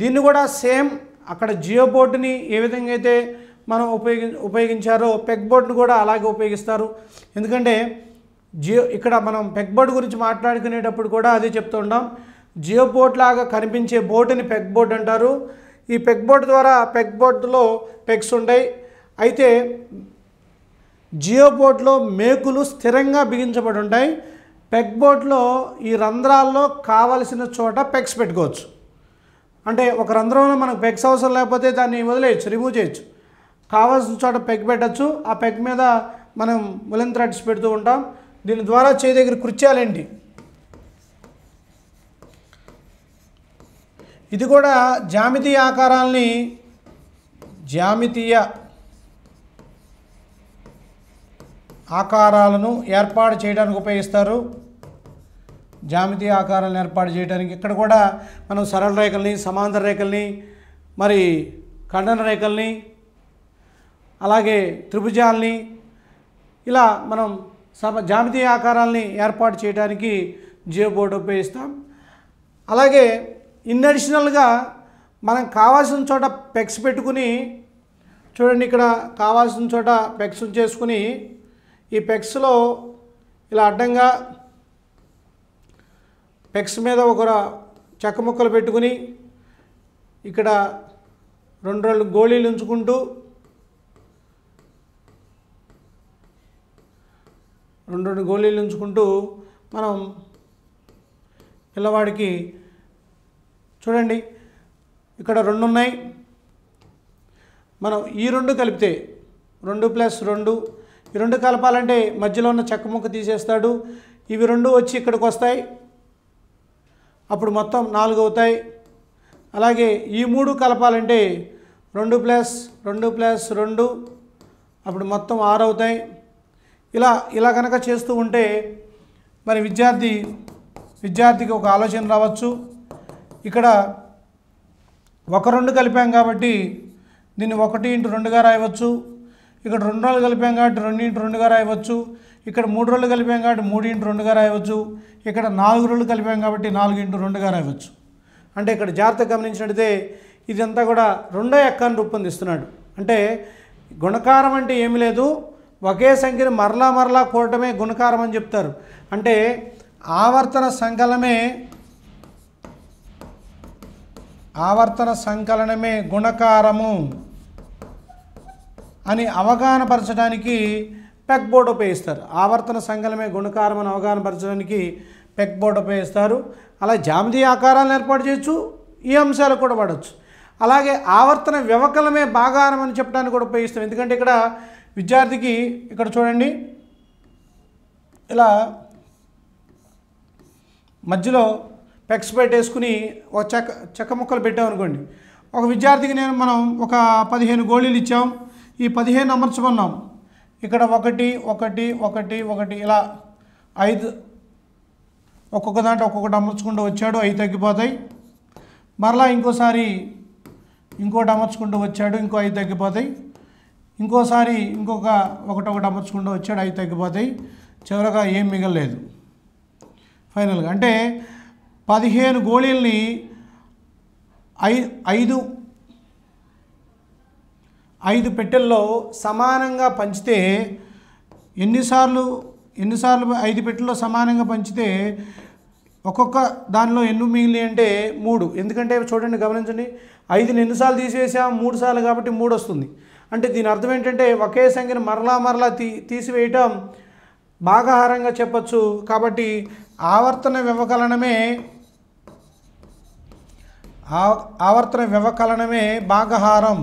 దీన్ని కూడా సేమ్ అక్కడ జియో బోర్డుని ఏ విధంగా అయితే మనం ఉపయోగి ఉపయోగించారో పెగ్ బోర్డును కూడా అలాగే ఉపయోగిస్తారు ఎందుకంటే జియో ఇక్కడ మనం పెగ్ బోర్డు గురించి మాట్లాడుకునేటప్పుడు కూడా అదే చెప్తూ ఉంటాం జియో బోట్ లాగా కనిపించే బోటుని పెగ్ బోట్ అంటారు ఈ పెగ్ బోట్ ద్వారా పెగ్ బోట్లో పెగ్స్ ఉంటాయి అయితే జియో బోట్లో మేకులు స్థిరంగా బిగించబడి ఉంటాయి పెగ్ బోట్లో ఈ రంధ్రాల్లో కావలసిన చోట పెగ్స్ పెట్టుకోవచ్చు అంటే ఒక రంధ్రంలో మనకు పెగ్స్ అవసరం లేకపోతే దాన్ని వదిలేయచ్చు రిమూవ్ చేయొచ్చు కావాల్సిన చోట పెగ్ పెట్టచ్చు ఆ పెగ్ మీద మనం ములెన్ థ్రెడ్స్ పెడుతూ ఉంటాం దీని ద్వారా చేయి దగ్గర కృత్యాలేంటి ఇది కూడా జామితీయ ఆకారాల్ని జామితీయ ఆకారాలను ఏర్పాటు చేయడానికి ఉపయోగిస్తారు జామితీయ ఆకారాలను ఏర్పాటు చేయడానికి ఇక్కడ కూడా మనం సరళ రేఖల్ని సమాంతర రేఖల్ని మరి ఖండన రేఖల్ని అలాగే త్రిభుజాల్ని ఇలా మనం సమ జామితీయ ఆకారాలని ఏర్పాటు చేయడానికి జియో బోర్డు ఉపయోగిస్తాం అలాగే ఇన్ అడిషనల్గా మనం కావాల్సిన చోట పెక్స్ పెట్టుకుని చూడండి ఇక్కడ కావాల్సిన చోట పెక్స్ చేసుకుని ఈ పెక్స్లో ఇలా అడ్డంగా పెక్స్ మీద ఒక చెక్క ముక్కలు పెట్టుకుని ఇక్కడ రెండు రెండు గోళీలు ఉంచుకుంటూ రెండు రెండు గోళీలు ఉంచుకుంటూ మనం పిల్లవాడికి చూడండి ఇక్కడ రెండు ఉన్నాయి మనం ఈ రెండు కలిపితే రెండు ప్లస్ రెండు ఈ రెండు కలపాలంటే మధ్యలో ఉన్న చెక్క ముక్క తీసేస్తాడు ఇవి రెండు వచ్చి ఇక్కడికి వస్తాయి అప్పుడు మొత్తం నాలుగు అవుతాయి అలాగే ఈ మూడు కలపాలంటే రెండు ప్లస్ రెండు ప్లస్ రెండు అప్పుడు మొత్తం ఆరు అవుతాయి ఇలా ఇలా కనుక చేస్తూ ఉంటే మరి విద్యార్థి విద్యార్థికి ఒక ఆలోచన రావచ్చు ఇక్కడ ఒక రెండు కలిపాం కాబట్టి దీన్ని ఒకటి ఇంటూ రెండుగా రాయవచ్చు ఇక్కడ రెండు రోజులు కలిపాం కాబట్టి రెండు ఇంటూ రెండుగా రాయవచ్చు ఇక్కడ మూడు రోజులు కలిపాం కాబట్టి మూడు ఇంటూ రెండుగా రాయవచ్చు ఇక్కడ నాలుగు రోజులు కలిపాం కాబట్టి నాలుగు ఇంటూ రెండుగా రాయవచ్చు అంటే ఇక్కడ జాగ్రత్త గమనించినట్టయితే ఇదంతా కూడా రెండో ఎక్కాన్ని రూపొందిస్తున్నాడు అంటే గుణకారం అంటే ఏమి లేదు ఒకే సంఖ్యను మరలా మరలా కూడటమే గుణకారం అని చెప్తారు అంటే ఆవర్తన సంకలమే ఆవర్తన సంకలనమే గుణకారము అని పరచడానికి పెక్ బోర్డ్ ఉపయోగిస్తారు ఆవర్తన సంకలమే గుణకారం అని పరచడానికి పెక్ బోర్డ్ ఉపయోగిస్తారు అలా జామితీయ ఆకారాలను ఏర్పాటు చేయొచ్చు ఈ అంశాలు కూడా పడవచ్చు అలాగే ఆవర్తన వ్యవకలమే భాగారం అని చెప్పడానికి కూడా ఉపయోగిస్తాం ఎందుకంటే ఇక్కడ విద్యార్థికి ఇక్కడ చూడండి ఇలా మధ్యలో పెక్స్ పెట్టేసుకుని ఒక చెక్క చెక్క ముక్కలు పెట్టామనుకోండి ఒక విద్యార్థికి నేను మనం ఒక పదిహేను గోళీలు ఇచ్చాం ఈ పదిహేను అమర్చమన్నాం ఇక్కడ ఒకటి ఒకటి ఒకటి ఒకటి ఇలా ఐదు ఒక్కొక్క దాంట్లో ఒక్కొక్కటి అమర్చుకుంటూ వచ్చాడు అవి తగ్గిపోతాయి మరలా ఇంకోసారి ఇంకోటి అమర్చుకుంటూ వచ్చాడు ఇంకో ఐదు తగ్గిపోతాయి ఇంకోసారి ఇంకొక ఒకటొకటి అమర్చుకుంటూ వచ్చాడు అవి తగ్గిపోతాయి చివరగా ఏం మిగలలేదు ఫైనల్గా అంటే పదిహేను గోళీల్ని ఐ ఐదు ఐదు పెట్టెల్లో సమానంగా పంచితే ఎన్నిసార్లు ఎన్నిసార్లు ఐదు పెట్టెల్లో సమానంగా పంచితే ఒక్కొక్క దానిలో ఎన్ని మిగిలి అంటే మూడు ఎందుకంటే చూడండి గమనించండి ఐదుని ఎన్నిసార్లు తీసేసాం మూడు సార్లు కాబట్టి మూడు వస్తుంది అంటే దీని అర్థం ఏంటంటే ఒకే సంఖ్యను మరలా మరలా తీ తీసివేయటం భాగాహారంగా చెప్పచ్చు కాబట్టి ఆవర్తన వ్యవకలనమే ఆవర్తన వ్యవకలనమే భాగహారం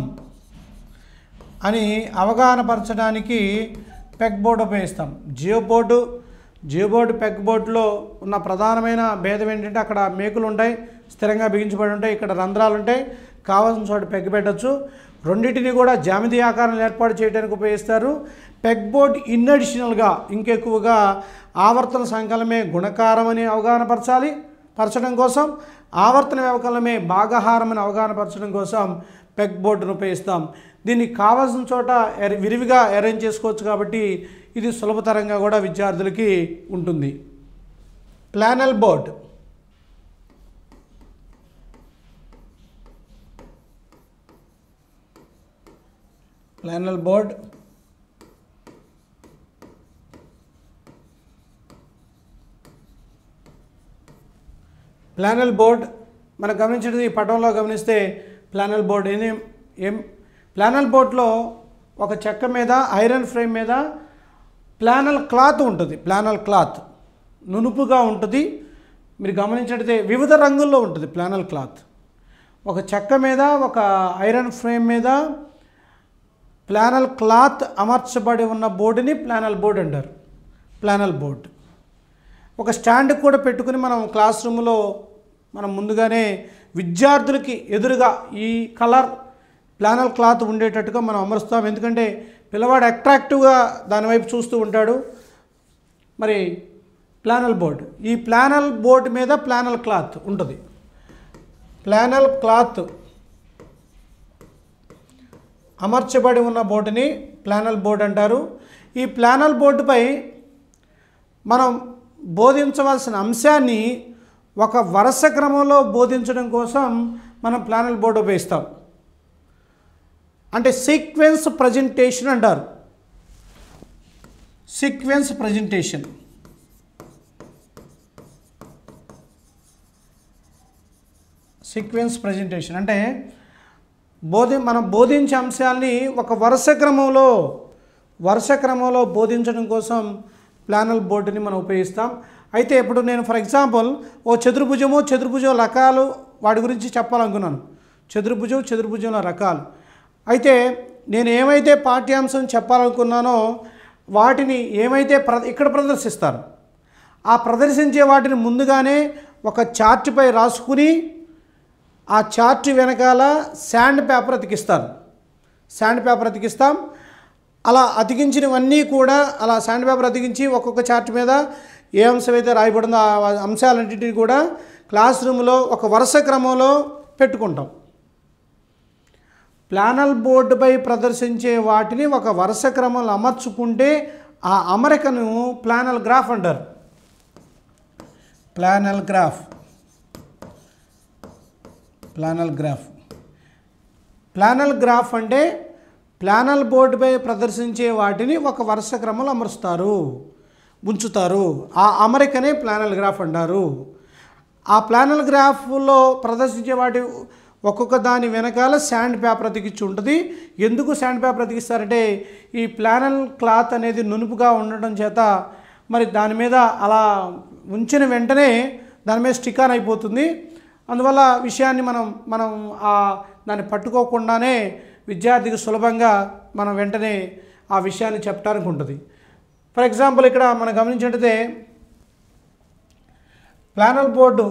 అని అవగాహన పరచడానికి పెగ్ బోర్డు ఉపయోగిస్తాం geo board geo board peg బోర్డులో ఉన్న ప్రధానమైన భేదం ఏంటంటే అక్కడ మేకులు ఉంటాయి స్థిరంగా బిగించబడి ఉంటాయి ఇక్కడ రంధ్రాలు ఉంటాయి కావాల్సిన చోట పెగ్ పెట్టచ్చు రెండింటిని కూడా జామితి ఆకారం ఏర్పాటు చేయడానికి ఉపయోగిస్తారు పెగ్ బోర్డ్ ఇన్ అడిషనల్గా ఇంకెక్కువగా ఆవర్తన సంకలమే గుణకారం అని అవగాహనపరచాలి పరచడం కోసం ఆవర్తన వ్యవకలమే భాగహారమని పరచడం కోసం పెగ్ బోర్డును ఉపయోగిస్తాం దీనికి కావాల్సిన చోట విరివిగా అరేంజ్ చేసుకోవచ్చు కాబట్టి ఇది సులభతరంగా కూడా విద్యార్థులకి ఉంటుంది flannel board flannel board flannel board మనం గమనించినది ఈ పటంలో గమనిస్తే ప్లానల్ బోర్డ్ ఏం ఏం ప్లానల్ బోర్డ్లో ఒక చెక్క మీద ఐరన్ ఫ్రేమ్ మీద ప్లానల్ క్లాత్ ఉంటుంది ప్లానల్ క్లాత్ నునుపుగా ఉంటుంది మీరు గమనించినట్లయితే వివిధ రంగుల్లో ఉంటుంది ప్లానల్ క్లాత్ ఒక చెక్క మీద ఒక ఐరన్ ఫ్రేమ్ మీద ప్లానల్ క్లాత్ అమర్చబడి ఉన్న బోర్డుని ప్లానల్ బోర్డ్ అంటారు ప్లానల్ బోర్డ్ ఒక స్టాండ్ కూడా పెట్టుకుని మనం క్లాస్ రూమ్లో మనం ముందుగానే విద్యార్థులకి ఎదురుగా ఈ కలర్ ప్లానల్ క్లాత్ ఉండేటట్టుగా మనం అమరుస్తాం ఎందుకంటే పిల్లవాడు అట్రాక్టివ్గా దానివైపు చూస్తూ ఉంటాడు మరి ప్లానల్ బోర్డు ఈ ప్లానల్ బోర్డు మీద ప్లానల్ క్లాత్ ఉంటుంది ప్లానల్ క్లాత్ అమర్చబడి ఉన్న బోర్డుని ప్లానల్ బోర్డు అంటారు ఈ ప్లానల్ బోర్డుపై మనం బోధించవలసిన అంశాన్ని ఒక వరుస క్రమంలో బోధించడం కోసం మనం ప్లానల్ బోర్డు ఉపయోగిస్తాం అంటే సీక్వెన్స్ ప్రజెంటేషన్ అంటారు సీక్వెన్స్ ప్రజెంటేషన్ సీక్వెన్స్ ప్రజెంటేషన్ అంటే బోధి మనం బోధించే అంశాన్ని ఒక వరుస క్రమంలో వరుస క్రమంలో బోధించడం కోసం ప్లానల్ బోర్డుని మనం ఉపయోగిస్తాం అయితే ఇప్పుడు నేను ఫర్ ఎగ్జాంపుల్ ఓ చతుర్భుజము చతుర్భుజం రకాలు వాటి గురించి చెప్పాలనుకున్నాను చతుర్భుజం చతుర్భుజం రకాలు అయితే నేను ఏమైతే పాఠ్యాంశం చెప్పాలనుకున్నానో వాటిని ఏమైతే ప్ర ఇక్కడ ప్రదర్శిస్తారు ఆ ప్రదర్శించే వాటిని ముందుగానే ఒక చార్ట్పై రాసుకుని ఆ చార్ట్ వెనకాల శాండ్ పేపర్ అతికిస్తారు శాండ్ పేపర్ అతికిస్తాం అలా అతికించినవన్నీ కూడా అలా శాండ్ పేపర్ అతికించి ఒక్కొక్క చార్ట్ మీద ఏ అంశం అయితే రాయబడిందో ఆ అంశాలన్నింటినీ కూడా క్లాస్ రూమ్లో ఒక వరుస క్రమంలో పెట్టుకుంటాం ప్లానల్ బోర్డుపై ప్రదర్శించే వాటిని ఒక వరుస క్రమంలో అమర్చుకుంటే ఆ అమరికను ప్లానల్ గ్రాఫ్ అంటారు flannel graph flannel graph flannel graph అంటే ప్లానల్ బోర్డుపై ప్రదర్శించే వాటిని ఒక వరుస క్రమంలో అమరుస్తారు ఉంచుతారు ఆ అమరికనే ప్లానల్ గ్రాఫ్ అంటారు ఆ ప్లానల్ గ్రాఫ్లో ప్రదర్శించే వాటి ఒక్కొక్క దాని వెనకాల శాండ్ పేపర్ అతికిచ్చి ఉంటుంది ఎందుకు శాండ్ పేపర్ అతికిస్తారంటే ఈ ప్లానల్ క్లాత్ అనేది నునుపుగా ఉండడం చేత మరి దాని మీద అలా ఉంచిన వెంటనే దాని మీద స్టిక్ ఆన్ అయిపోతుంది అందువల్ల విషయాన్ని మనం మనం ఆ దాన్ని పట్టుకోకుండానే విద్యార్థికి సులభంగా మనం వెంటనే ఆ విషయాన్ని చెప్పడానికి ఉంటుంది ఫర్ ఎగ్జాంపుల్ ఇక్కడ మనం గమనించినట్టయితే ప్లానల్ బోర్డు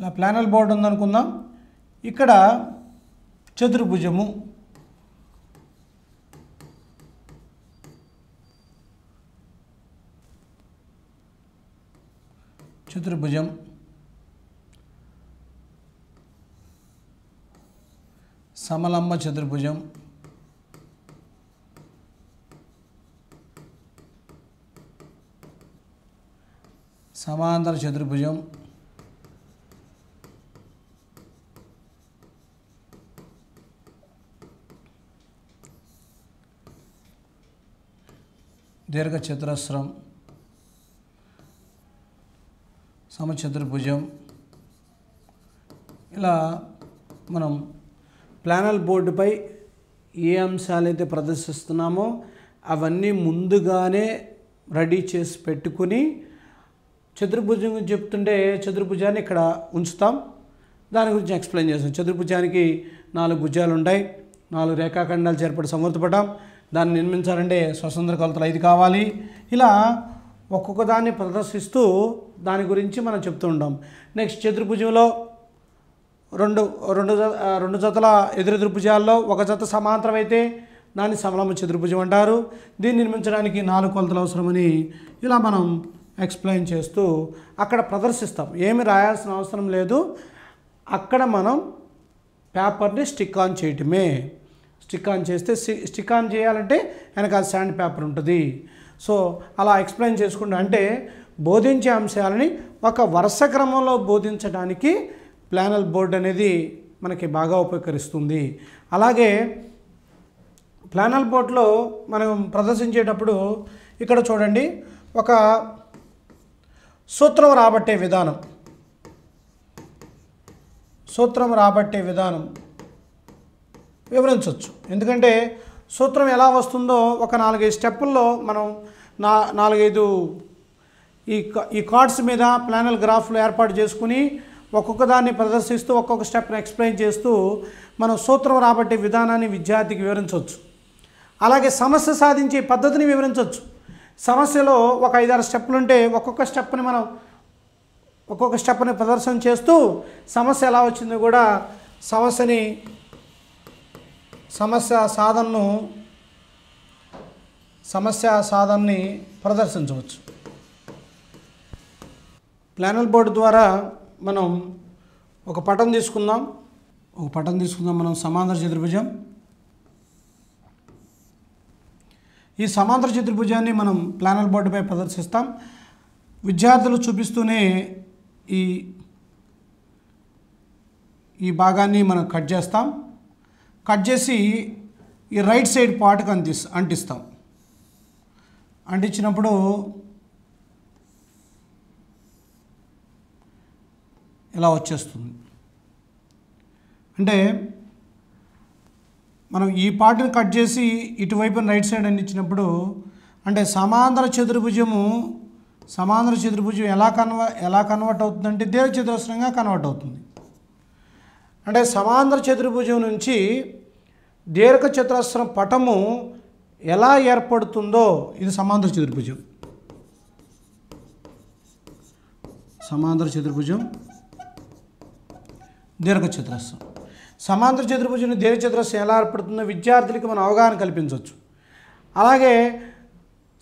ఇలా ప్లానల్ బోర్డు ఉందనుకుందాం ఇక్కడ చతుర్భుజము చతుర్భుజం సమలంబ చతుర్భుజం సమాంతర చతుర్భుజం దీర్ఘచతురస్రం సమచతుర్భుజం ఇలా మనం ప్లానల్ బోర్డుపై ఏ అంశాలైతే ప్రదర్శిస్తున్నామో అవన్నీ ముందుగానే రెడీ చేసి పెట్టుకుని చతుర్భుజం గురించి చెప్తుంటే చతుర్భుజాన్ని ఇక్కడ ఉంచుతాం దాని గురించి ఎక్స్ప్లెయిన్ చేస్తాం చతుర్భుజానికి నాలుగు భుజాలు ఉంటాయి నాలుగు రేఖాఖండాలు చేర్పడి సమర్థపడటం దాన్ని నిర్మించాలంటే స్వతంత్ర కొలతలు ఐదు కావాలి ఇలా ఒక్కొక్క దాన్ని ప్రదర్శిస్తూ దాని గురించి మనం చెప్తూ ఉంటాం నెక్స్ట్ చతుర్భుజంలో రెండు రెండు రెండు జతల భుజాల్లో ఒక జత సమాంతరమైతే దాన్ని సమలమ చతుర్భుజం అంటారు దీన్ని నిర్మించడానికి నాలుగు కొలతలు అవసరమని ఇలా మనం ఎక్స్ప్లెయిన్ చేస్తూ అక్కడ ప్రదర్శిస్తాం ఏమి రాయాల్సిన అవసరం లేదు అక్కడ మనం పేపర్ని స్టిక్ ఆన్ చేయటమే స్టిక్ ఆన్ చేస్తే స్టిక్ ఆన్ చేయాలంటే వెనక శాండ్ పేపర్ ఉంటుంది సో అలా ఎక్స్ప్లెయిన్ చేసుకుంటూ అంటే బోధించే అంశాలని ఒక వరుస క్రమంలో బోధించడానికి ప్లానల్ బోర్డు అనేది మనకి బాగా ఉపకరిస్తుంది అలాగే ప్లానల్ బోర్డులో మనం ప్రదర్శించేటప్పుడు ఇక్కడ చూడండి ఒక సూత్రం రాబట్టే విధానం సూత్రం రాబట్టే విధానం వివరించవచ్చు ఎందుకంటే సూత్రం ఎలా వస్తుందో ఒక నాలుగైదు స్టెప్పుల్లో మనం నా నాలుగైదు ఈ ఈ కార్డ్స్ మీద ప్లానల్ గ్రాఫ్లు ఏర్పాటు చేసుకుని ఒక్కొక్క దాన్ని ప్రదర్శిస్తూ ఒక్కొక్క స్టెప్ని ఎక్స్ప్లెయిన్ చేస్తూ మనం సూత్రం రాబట్టే విధానాన్ని విద్యార్థికి వివరించవచ్చు అలాగే సమస్య సాధించే పద్ధతిని వివరించవచ్చు సమస్యలో ఒక ఐదారు స్టెప్లు ఉంటే ఒక్కొక్క స్టెప్ని మనం ఒక్కొక్క స్టెప్ని ప్రదర్శన చేస్తూ సమస్య ఎలా వచ్చిందో కూడా సమస్యని సమస్య సాధనను సమస్య సాధనని ప్రదర్శించవచ్చు ప్లానల్ బోర్డు ద్వారా మనం ఒక పటం తీసుకుందాం ఒక పటం తీసుకుందాం మనం సమాంతర చతుర్భుజం ఈ సమాంతర చతుర్భుజాన్ని మనం ప్లానల్ బోర్డుపై ప్రదర్శిస్తాం విద్యార్థులు చూపిస్తూనే ఈ ఈ భాగాన్ని మనం కట్ చేస్తాం కట్ చేసి ఈ రైట్ సైడ్ పార్ట్కి అంటిస్తాం అంటించినప్పుడు ఇలా వచ్చేస్తుంది అంటే మనం ఈ పార్ట్ని కట్ చేసి ఇటువైపు రైట్ సైడ్ అని ఇచ్చినప్పుడు అంటే సమాంతర చతుర్భుజము సమాంతర చతుర్భుజం ఎలా కన్వ ఎలా కన్వర్ట్ అవుతుందంటే దీర్ఘచతురస్రంగా కన్వర్ట్ అవుతుంది అంటే సమాంతర చతుర్భుజం నుంచి దీర్ఘచతురస్రం పటము ఎలా ఏర్పడుతుందో ఇది సమాంతర చతుర్భుజం సమాంతర చతుర్భుజం దీర్ఘచతురస్రం సమాంతర చతుర్భుజం దీర్ఘచతురస్రం ఎలా ఏర్పడుతుందో విద్యార్థులకి మనం అవగాహన కల్పించవచ్చు అలాగే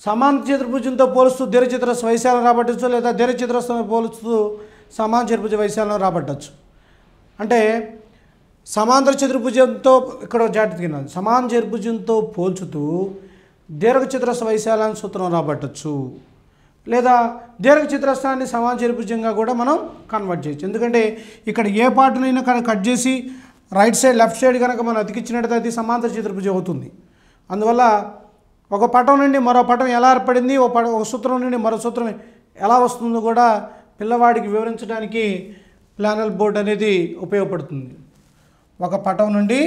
సమాంతర చతుర్భుజంతో పోలుస్తూ దీర్ఘచతురస్ర వైశాలను రాబట్టచ్చు లేదా దీర్ఘచతురస్రం పోలుస్తూ సమాన చతుర్భుజ వైశాల్యం రాబట్టచ్చు అంటే సమాంతర చతుర్భుజంతో ఇక్కడ జాగ్రత్త కింద సమాన చతుర్భుజంతో పోల్చుతూ దీర్ఘచతురస్ర వైశాలను సూత్రం రాబట్టచ్చు లేదా దీర్ఘ చతురస్రాన్ని సమాంతరభుజంగా కూడా మనం కన్వర్ట్ చేయొచ్చు ఎందుకంటే ఇక్కడ ఏ పార్ట్నైనా కట్ చేసి రైట్ సైడ్ లెఫ్ట్ సైడ్ కనుక మనం అతికిచ్చినట్టు అది సమాంతర చతుర్భుజం అవుతుంది అందువల్ల ఒక పటం నుండి మరో పటం ఎలా ఏర్పడింది ఒక పట ఒక సూత్రం నుండి మరో సూత్రం ఎలా వస్తుందో కూడా పిల్లవాడికి వివరించడానికి ప్లానల్ బోర్డ్ అనేది ఉపయోగపడుతుంది ఒక పటం నుండి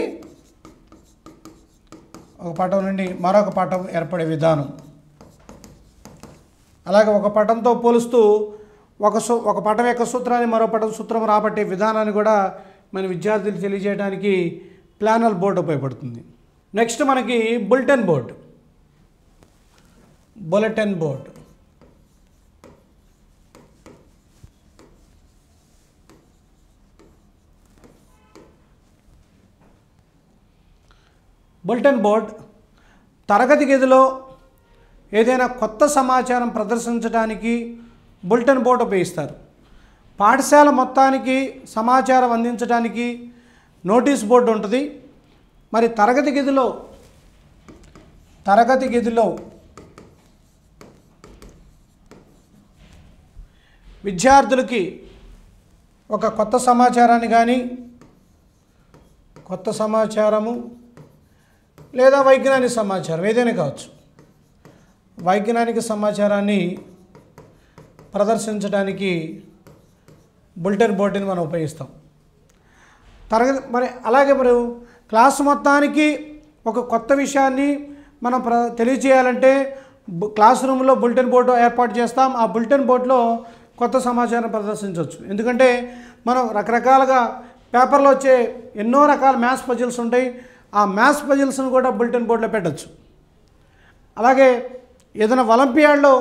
ఒక పటం నుండి మరొక పటం ఏర్పడే విధానం అలాగే ఒక పటంతో పోలుస్తూ ఒక సూ ఒక పటం యొక్క సూత్రాన్ని మరో పటం సూత్రం రాబట్టే విధానాన్ని కూడా మన విద్యార్థులు తెలియజేయడానికి ప్లానర్ బోర్డు ఉపయోగపడుతుంది నెక్స్ట్ మనకి bulletin board bulletin board bulletin board తరగతి గదిలో ఏదైనా కొత్త సమాచారం ప్రదర్శించడానికి బులెటిన్ బోర్డు ఉపయోగిస్తారు పాఠశాల మొత్తానికి సమాచారం అందించడానికి నోటీస్ బోర్డు ఉంటుంది మరి తరగతి గదిలో తరగతి గదిలో విద్యార్థులకి ఒక కొత్త సమాచారాన్ని కానీ కొత్త సమాచారము లేదా వైజ్ఞానిక సమాచారం ఏదైనా కావచ్చు వైజ్ఞానిక సమాచారాన్ని ప్రదర్శించడానికి బులెటిన్ బోర్డుని మనం ఉపయోగిస్తాం తరగతి మరి అలాగే మరి క్లాసు మొత్తానికి ఒక కొత్త విషయాన్ని మనం ప్ర తెలియచేయాలంటే క్లాస్ రూమ్లో బులెటిన్ బోర్డు ఏర్పాటు చేస్తాం ఆ బులెటిన్ బోర్డులో కొత్త సమాచారం ప్రదర్శించవచ్చు ఎందుకంటే మనం రకరకాలుగా పేపర్లో వచ్చే ఎన్నో రకాల మ్యాథ్స్ పజిల్స్ ఉంటాయి ఆ మ్యాథ్స్ పజిల్స్ను కూడా బులెటిన్ బోర్డులో పెట్టచ్చు అలాగే ఏదైనా ఒలంపియాడ్లో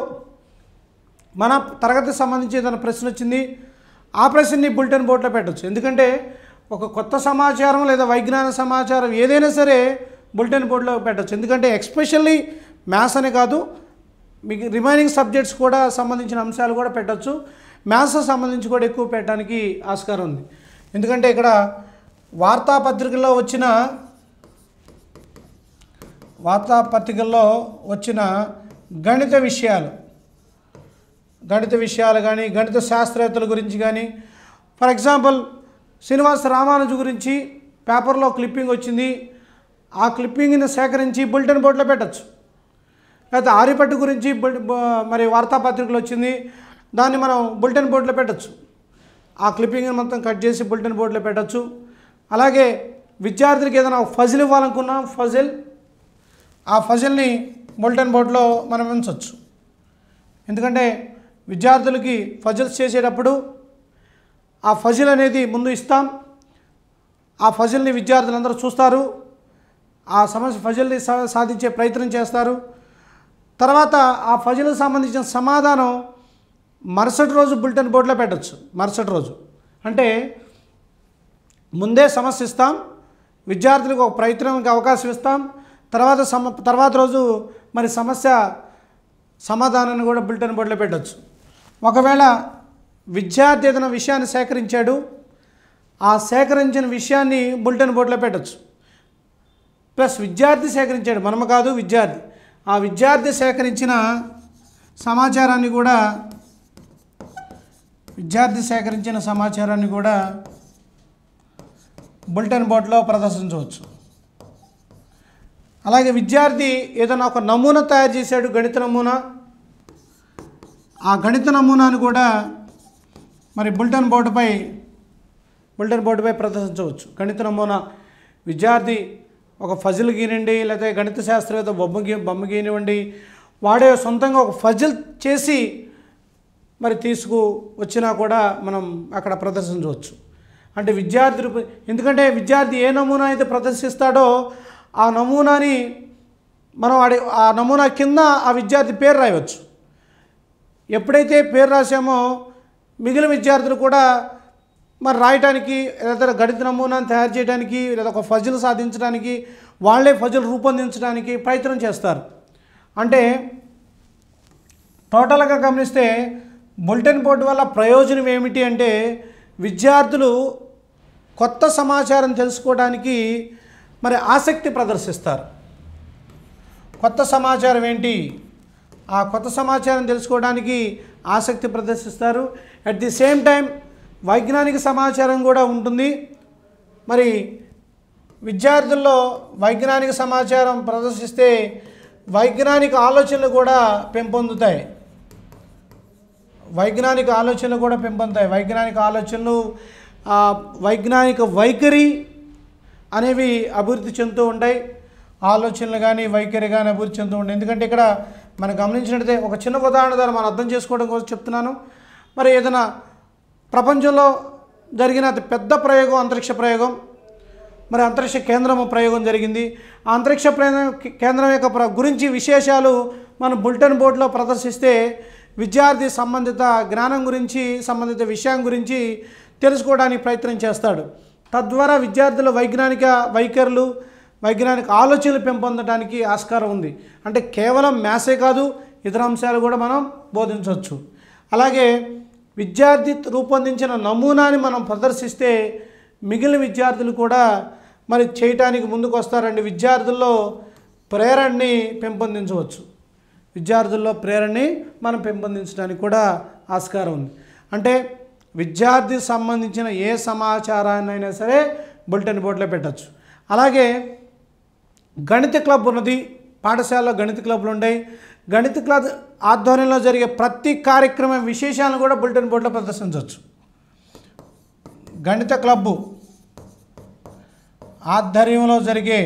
మన తరగతికి సంబంధించి ఏదైనా ప్రశ్న వచ్చింది ఆ ప్రశ్నని బులెటిన్ బోర్డులో పెట్టచ్చు ఎందుకంటే ఒక కొత్త సమాచారం లేదా వైజ్ఞానిక సమాచారం ఏదైనా సరే బులెటిన్ బోర్డులో పెట్టచ్చు ఎందుకంటే ఎక్స్పెషల్లీ మ్యాథ్స్ అనే కాదు మీకు రిమైనింగ్ సబ్జెక్ట్స్ కూడా సంబంధించిన అంశాలు కూడా పెట్టచ్చు మ్యాథ్స్ సంబంధించి కూడా ఎక్కువ పెట్టడానికి ఆస్కారం ఉంది ఎందుకంటే ఇక్కడ వార్తాపత్రికల్లో వచ్చిన వార్తాపత్రికల్లో వచ్చిన గణిత విషయాలు గణిత విషయాలు కానీ గణిత శాస్త్రవేత్తల గురించి కానీ ఫర్ ఎగ్జాంపుల్ శ్రీనివాస రామానుజు గురించి పేపర్లో క్లిప్పింగ్ వచ్చింది ఆ క్లిప్పింగ్ని సేకరించి బులెటిన్ బోర్డులో పెట్టచ్చు లేకపోతే ఆరిపట్టు గురించి మరి వార్తాపత్రికలు వచ్చింది దాన్ని మనం బులెటిన్ బోర్డులో పెట్టచ్చు ఆ క్లిప్పింగ్ని మొత్తం కట్ చేసి బులెటిన్ బోర్డులో పెట్టచ్చు అలాగే విద్యార్థులకి ఏదైనా ఫజిల్ ఇవ్వాలనుకున్నాం ఫజిల్ ఆ ఫజిల్ని బులెటిన్ బోర్డులో మనం ఉంచవచ్చు ఎందుకంటే విద్యార్థులకి ఫజిల్స్ చేసేటప్పుడు ఆ ఫజిల్ అనేది ముందు ఇస్తాం ఆ ఫజిల్ని విద్యార్థులందరూ చూస్తారు ఆ సమస్య ఫజిల్ని సాధించే ప్రయత్నం చేస్తారు తర్వాత ఆ ఫజిల్కి సంబంధించిన సమాధానం మరుసటి రోజు బులెటిన్ బోర్డులో పెట్టచ్చు మరుసటి రోజు అంటే ముందే సమస్య ఇస్తాం విద్యార్థులకు ఒక ప్రయత్నానికి అవకాశం ఇస్తాం తర్వాత సమ తర్వాత రోజు మరి సమస్య సమాధానాన్ని కూడా బులెటిన్ బోర్డులో పెట్టచ్చు ఒకవేళ విద్యార్థి ఏదైనా విషయాన్ని సేకరించాడు ఆ సేకరించిన విషయాన్ని బులెటిన్ బోర్డులో పెట్టచ్చు ప్లస్ విద్యార్థి సేకరించాడు మనము కాదు విద్యార్థి ఆ విద్యార్థి సేకరించిన సమాచారాన్ని కూడా విద్యార్థి సేకరించిన సమాచారాన్ని కూడా బులెటిన్ బోర్డులో ప్రదర్శించవచ్చు అలాగే విద్యార్థి ఏదైనా ఒక నమూనా తయారు చేశాడు గణిత నమూనా ఆ గణిత నమూనాను కూడా మరి బుల్టన్ బోర్డుపై బుల్టన్ బోర్డుపై ప్రదర్శించవచ్చు గణిత నమూనా విద్యార్థి ఒక ఫజిల్ గీనండి లేకపోతే గణిత శాస్త్రవేత్త బొమ్మ గీ బొమ్మ గీనివ్వండి వాడే సొంతంగా ఒక ఫజిల్ చేసి మరి తీసుకు వచ్చినా కూడా మనం అక్కడ ప్రదర్శించవచ్చు అంటే విద్యార్థి ఎందుకంటే విద్యార్థి ఏ నమూనా అయితే ప్రదర్శిస్తాడో ఆ నమూనాని మనం అడి ఆ నమూనా కింద ఆ విద్యార్థి పేరు రాయవచ్చు ఎప్పుడైతే పేరు రాసామో మిగిలిన విద్యార్థులు కూడా మరి రాయటానికి లేదా గణిత నమూనాను తయారు చేయడానికి లేదా ఒక ఫజిల్ సాధించడానికి వాళ్ళే ఫజిల్ రూపొందించడానికి ప్రయత్నం చేస్తారు అంటే టోటల్గా గమనిస్తే బులెటిన్ బోర్డు వల్ల ప్రయోజనం ఏమిటి అంటే విద్యార్థులు కొత్త సమాచారం తెలుసుకోవడానికి మరి ఆసక్తి ప్రదర్శిస్తారు కొత్త సమాచారం ఏంటి ఆ కొత్త సమాచారం తెలుసుకోవడానికి ఆసక్తి ప్రదర్శిస్తారు అట్ ది సేమ్ టైం వైజ్ఞానిక సమాచారం కూడా ఉంటుంది మరి విద్యార్థుల్లో వైజ్ఞానిక సమాచారం ప్రదర్శిస్తే వైజ్ఞానిక ఆలోచనలు కూడా పెంపొందుతాయి వైజ్ఞానిక ఆలోచనలు కూడా పెంపొందుతాయి వైజ్ఞానిక ఆలోచనలు వైజ్ఞానిక వైఖరి అనేవి అభివృద్ధి చెందుతూ ఉంటాయి ఆలోచనలు కానీ వైఖరి కానీ అభివృద్ధి చెందుతూ ఉంటాయి ఎందుకంటే ఇక్కడ మనం గమనించినట్టే ఒక చిన్న ఉదాహరణ ద్వారా మనం అర్థం చేసుకోవడం కోసం చెప్తున్నాను మరి ఏదైనా ప్రపంచంలో జరిగిన అతి పెద్ద ప్రయోగం అంతరిక్ష ప్రయోగం మరి అంతరిక్ష కేంద్రం ప్రయోగం జరిగింది ఆ అంతరిక్ష కేంద్రం యొక్క గురించి విశేషాలు మనం బులెటిన్ బోర్డులో ప్రదర్శిస్తే విద్యార్థి సంబంధిత జ్ఞానం గురించి సంబంధిత విషయం గురించి తెలుసుకోవడానికి ప్రయత్నం చేస్తాడు తద్వారా విద్యార్థుల వైజ్ఞానిక వైఖరులు వైజ్ఞానిక ఆలోచనలు పెంపొందడానికి ఆస్కారం ఉంది అంటే కేవలం మ్యాథ్సే కాదు ఇతర అంశాలు కూడా మనం బోధించవచ్చు అలాగే విద్యార్థి రూపొందించిన నమూనాని మనం ప్రదర్శిస్తే మిగిలిన విద్యార్థులు కూడా మరి చేయటానికి ముందుకు వస్తారండి విద్యార్థుల్లో ప్రేరణని పెంపొందించవచ్చు విద్యార్థుల్లో ప్రేరణని మనం పెంపొందించడానికి కూడా ఆస్కారం ఉంది అంటే విద్యార్థికి సంబంధించిన ఏ సమాచారాన్ని అయినా సరే బులెటిన్ బోర్డులో పెట్టచ్చు అలాగే గణిత క్లబ్ ఉన్నది పాఠశాలలో గణిత క్లబ్లు ఉన్నాయి గణిత క్లబ్ ఆధ్వర్యంలో జరిగే ప్రతి కార్యక్రమం విశేషాలను కూడా బులెటిన్ బోర్డులో ప్రదర్శించవచ్చు గణిత క్లబ్బు ఆధ్వర్యంలో జరిగే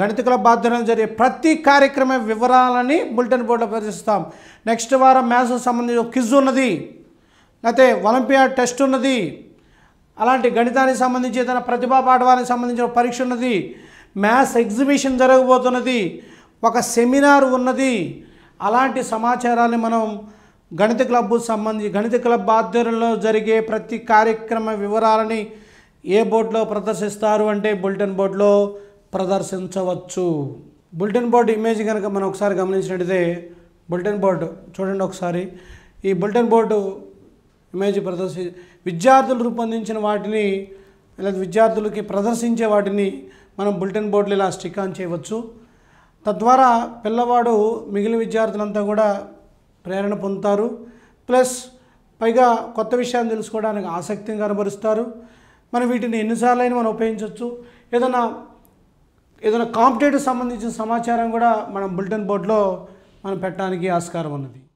గణిత క్లబ్ ఆధ్వర్యంలో జరిగే ప్రతి కార్యక్రమ వివరాలని బులెటిన్ బోర్డులో ప్రదర్శిస్తాం నెక్స్ట్ వారం మ్యాథ్స్ సంబంధించి ఒక క్విజ్ ఉన్నది లేకపోతే ఒలింపియాడ్ టెస్ట్ ఉన్నది అలాంటి గణితానికి సంబంధించి ఏదైనా ప్రతిభా పాఠవానికి సంబంధించిన పరీక్ష ఉన్నది మ్యాథ్స్ ఎగ్జిబిషన్ జరగబోతున్నది ఒక సెమినార్ ఉన్నది అలాంటి సమాచారాన్ని మనం గణిత క్లబ్ సంబంధించి గణిత క్లబ్ ఆధ్వర్యంలో జరిగే ప్రతి కార్యక్రమ వివరాలని ఏ బోర్డులో ప్రదర్శిస్తారు అంటే బులెటిన్ బోర్డులో ప్రదర్శించవచ్చు బులెటిన్ బోర్డు ఇమేజ్ కనుక మనం ఒకసారి గమనించినట్టయితే బులెటిన్ బోర్డు చూడండి ఒకసారి ఈ బులెటిన్ బోర్డు ఇమేజ్ ప్రదర్శి విద్యార్థులు రూపొందించిన వాటిని లేదా విద్యార్థులకి ప్రదర్శించే వాటిని మనం బులెటిన్ బోర్డులు ఇలా స్టిక్ ఆన్ చేయవచ్చు తద్వారా పిల్లవాడు మిగిలిన విద్యార్థులంతా కూడా ప్రేరణ పొందుతారు ప్లస్ పైగా కొత్త విషయాన్ని తెలుసుకోవడానికి ఆసక్తిని కనబరుస్తారు మనం వీటిని ఎన్నిసార్లు అయినా మనం ఉపయోగించవచ్చు ఏదైనా ఏదైనా కాంపిటేటివ్ సంబంధించిన సమాచారం కూడా మనం బులెటిన్ బోర్డులో మనం పెట్టడానికి ఆస్కారం ఉన్నది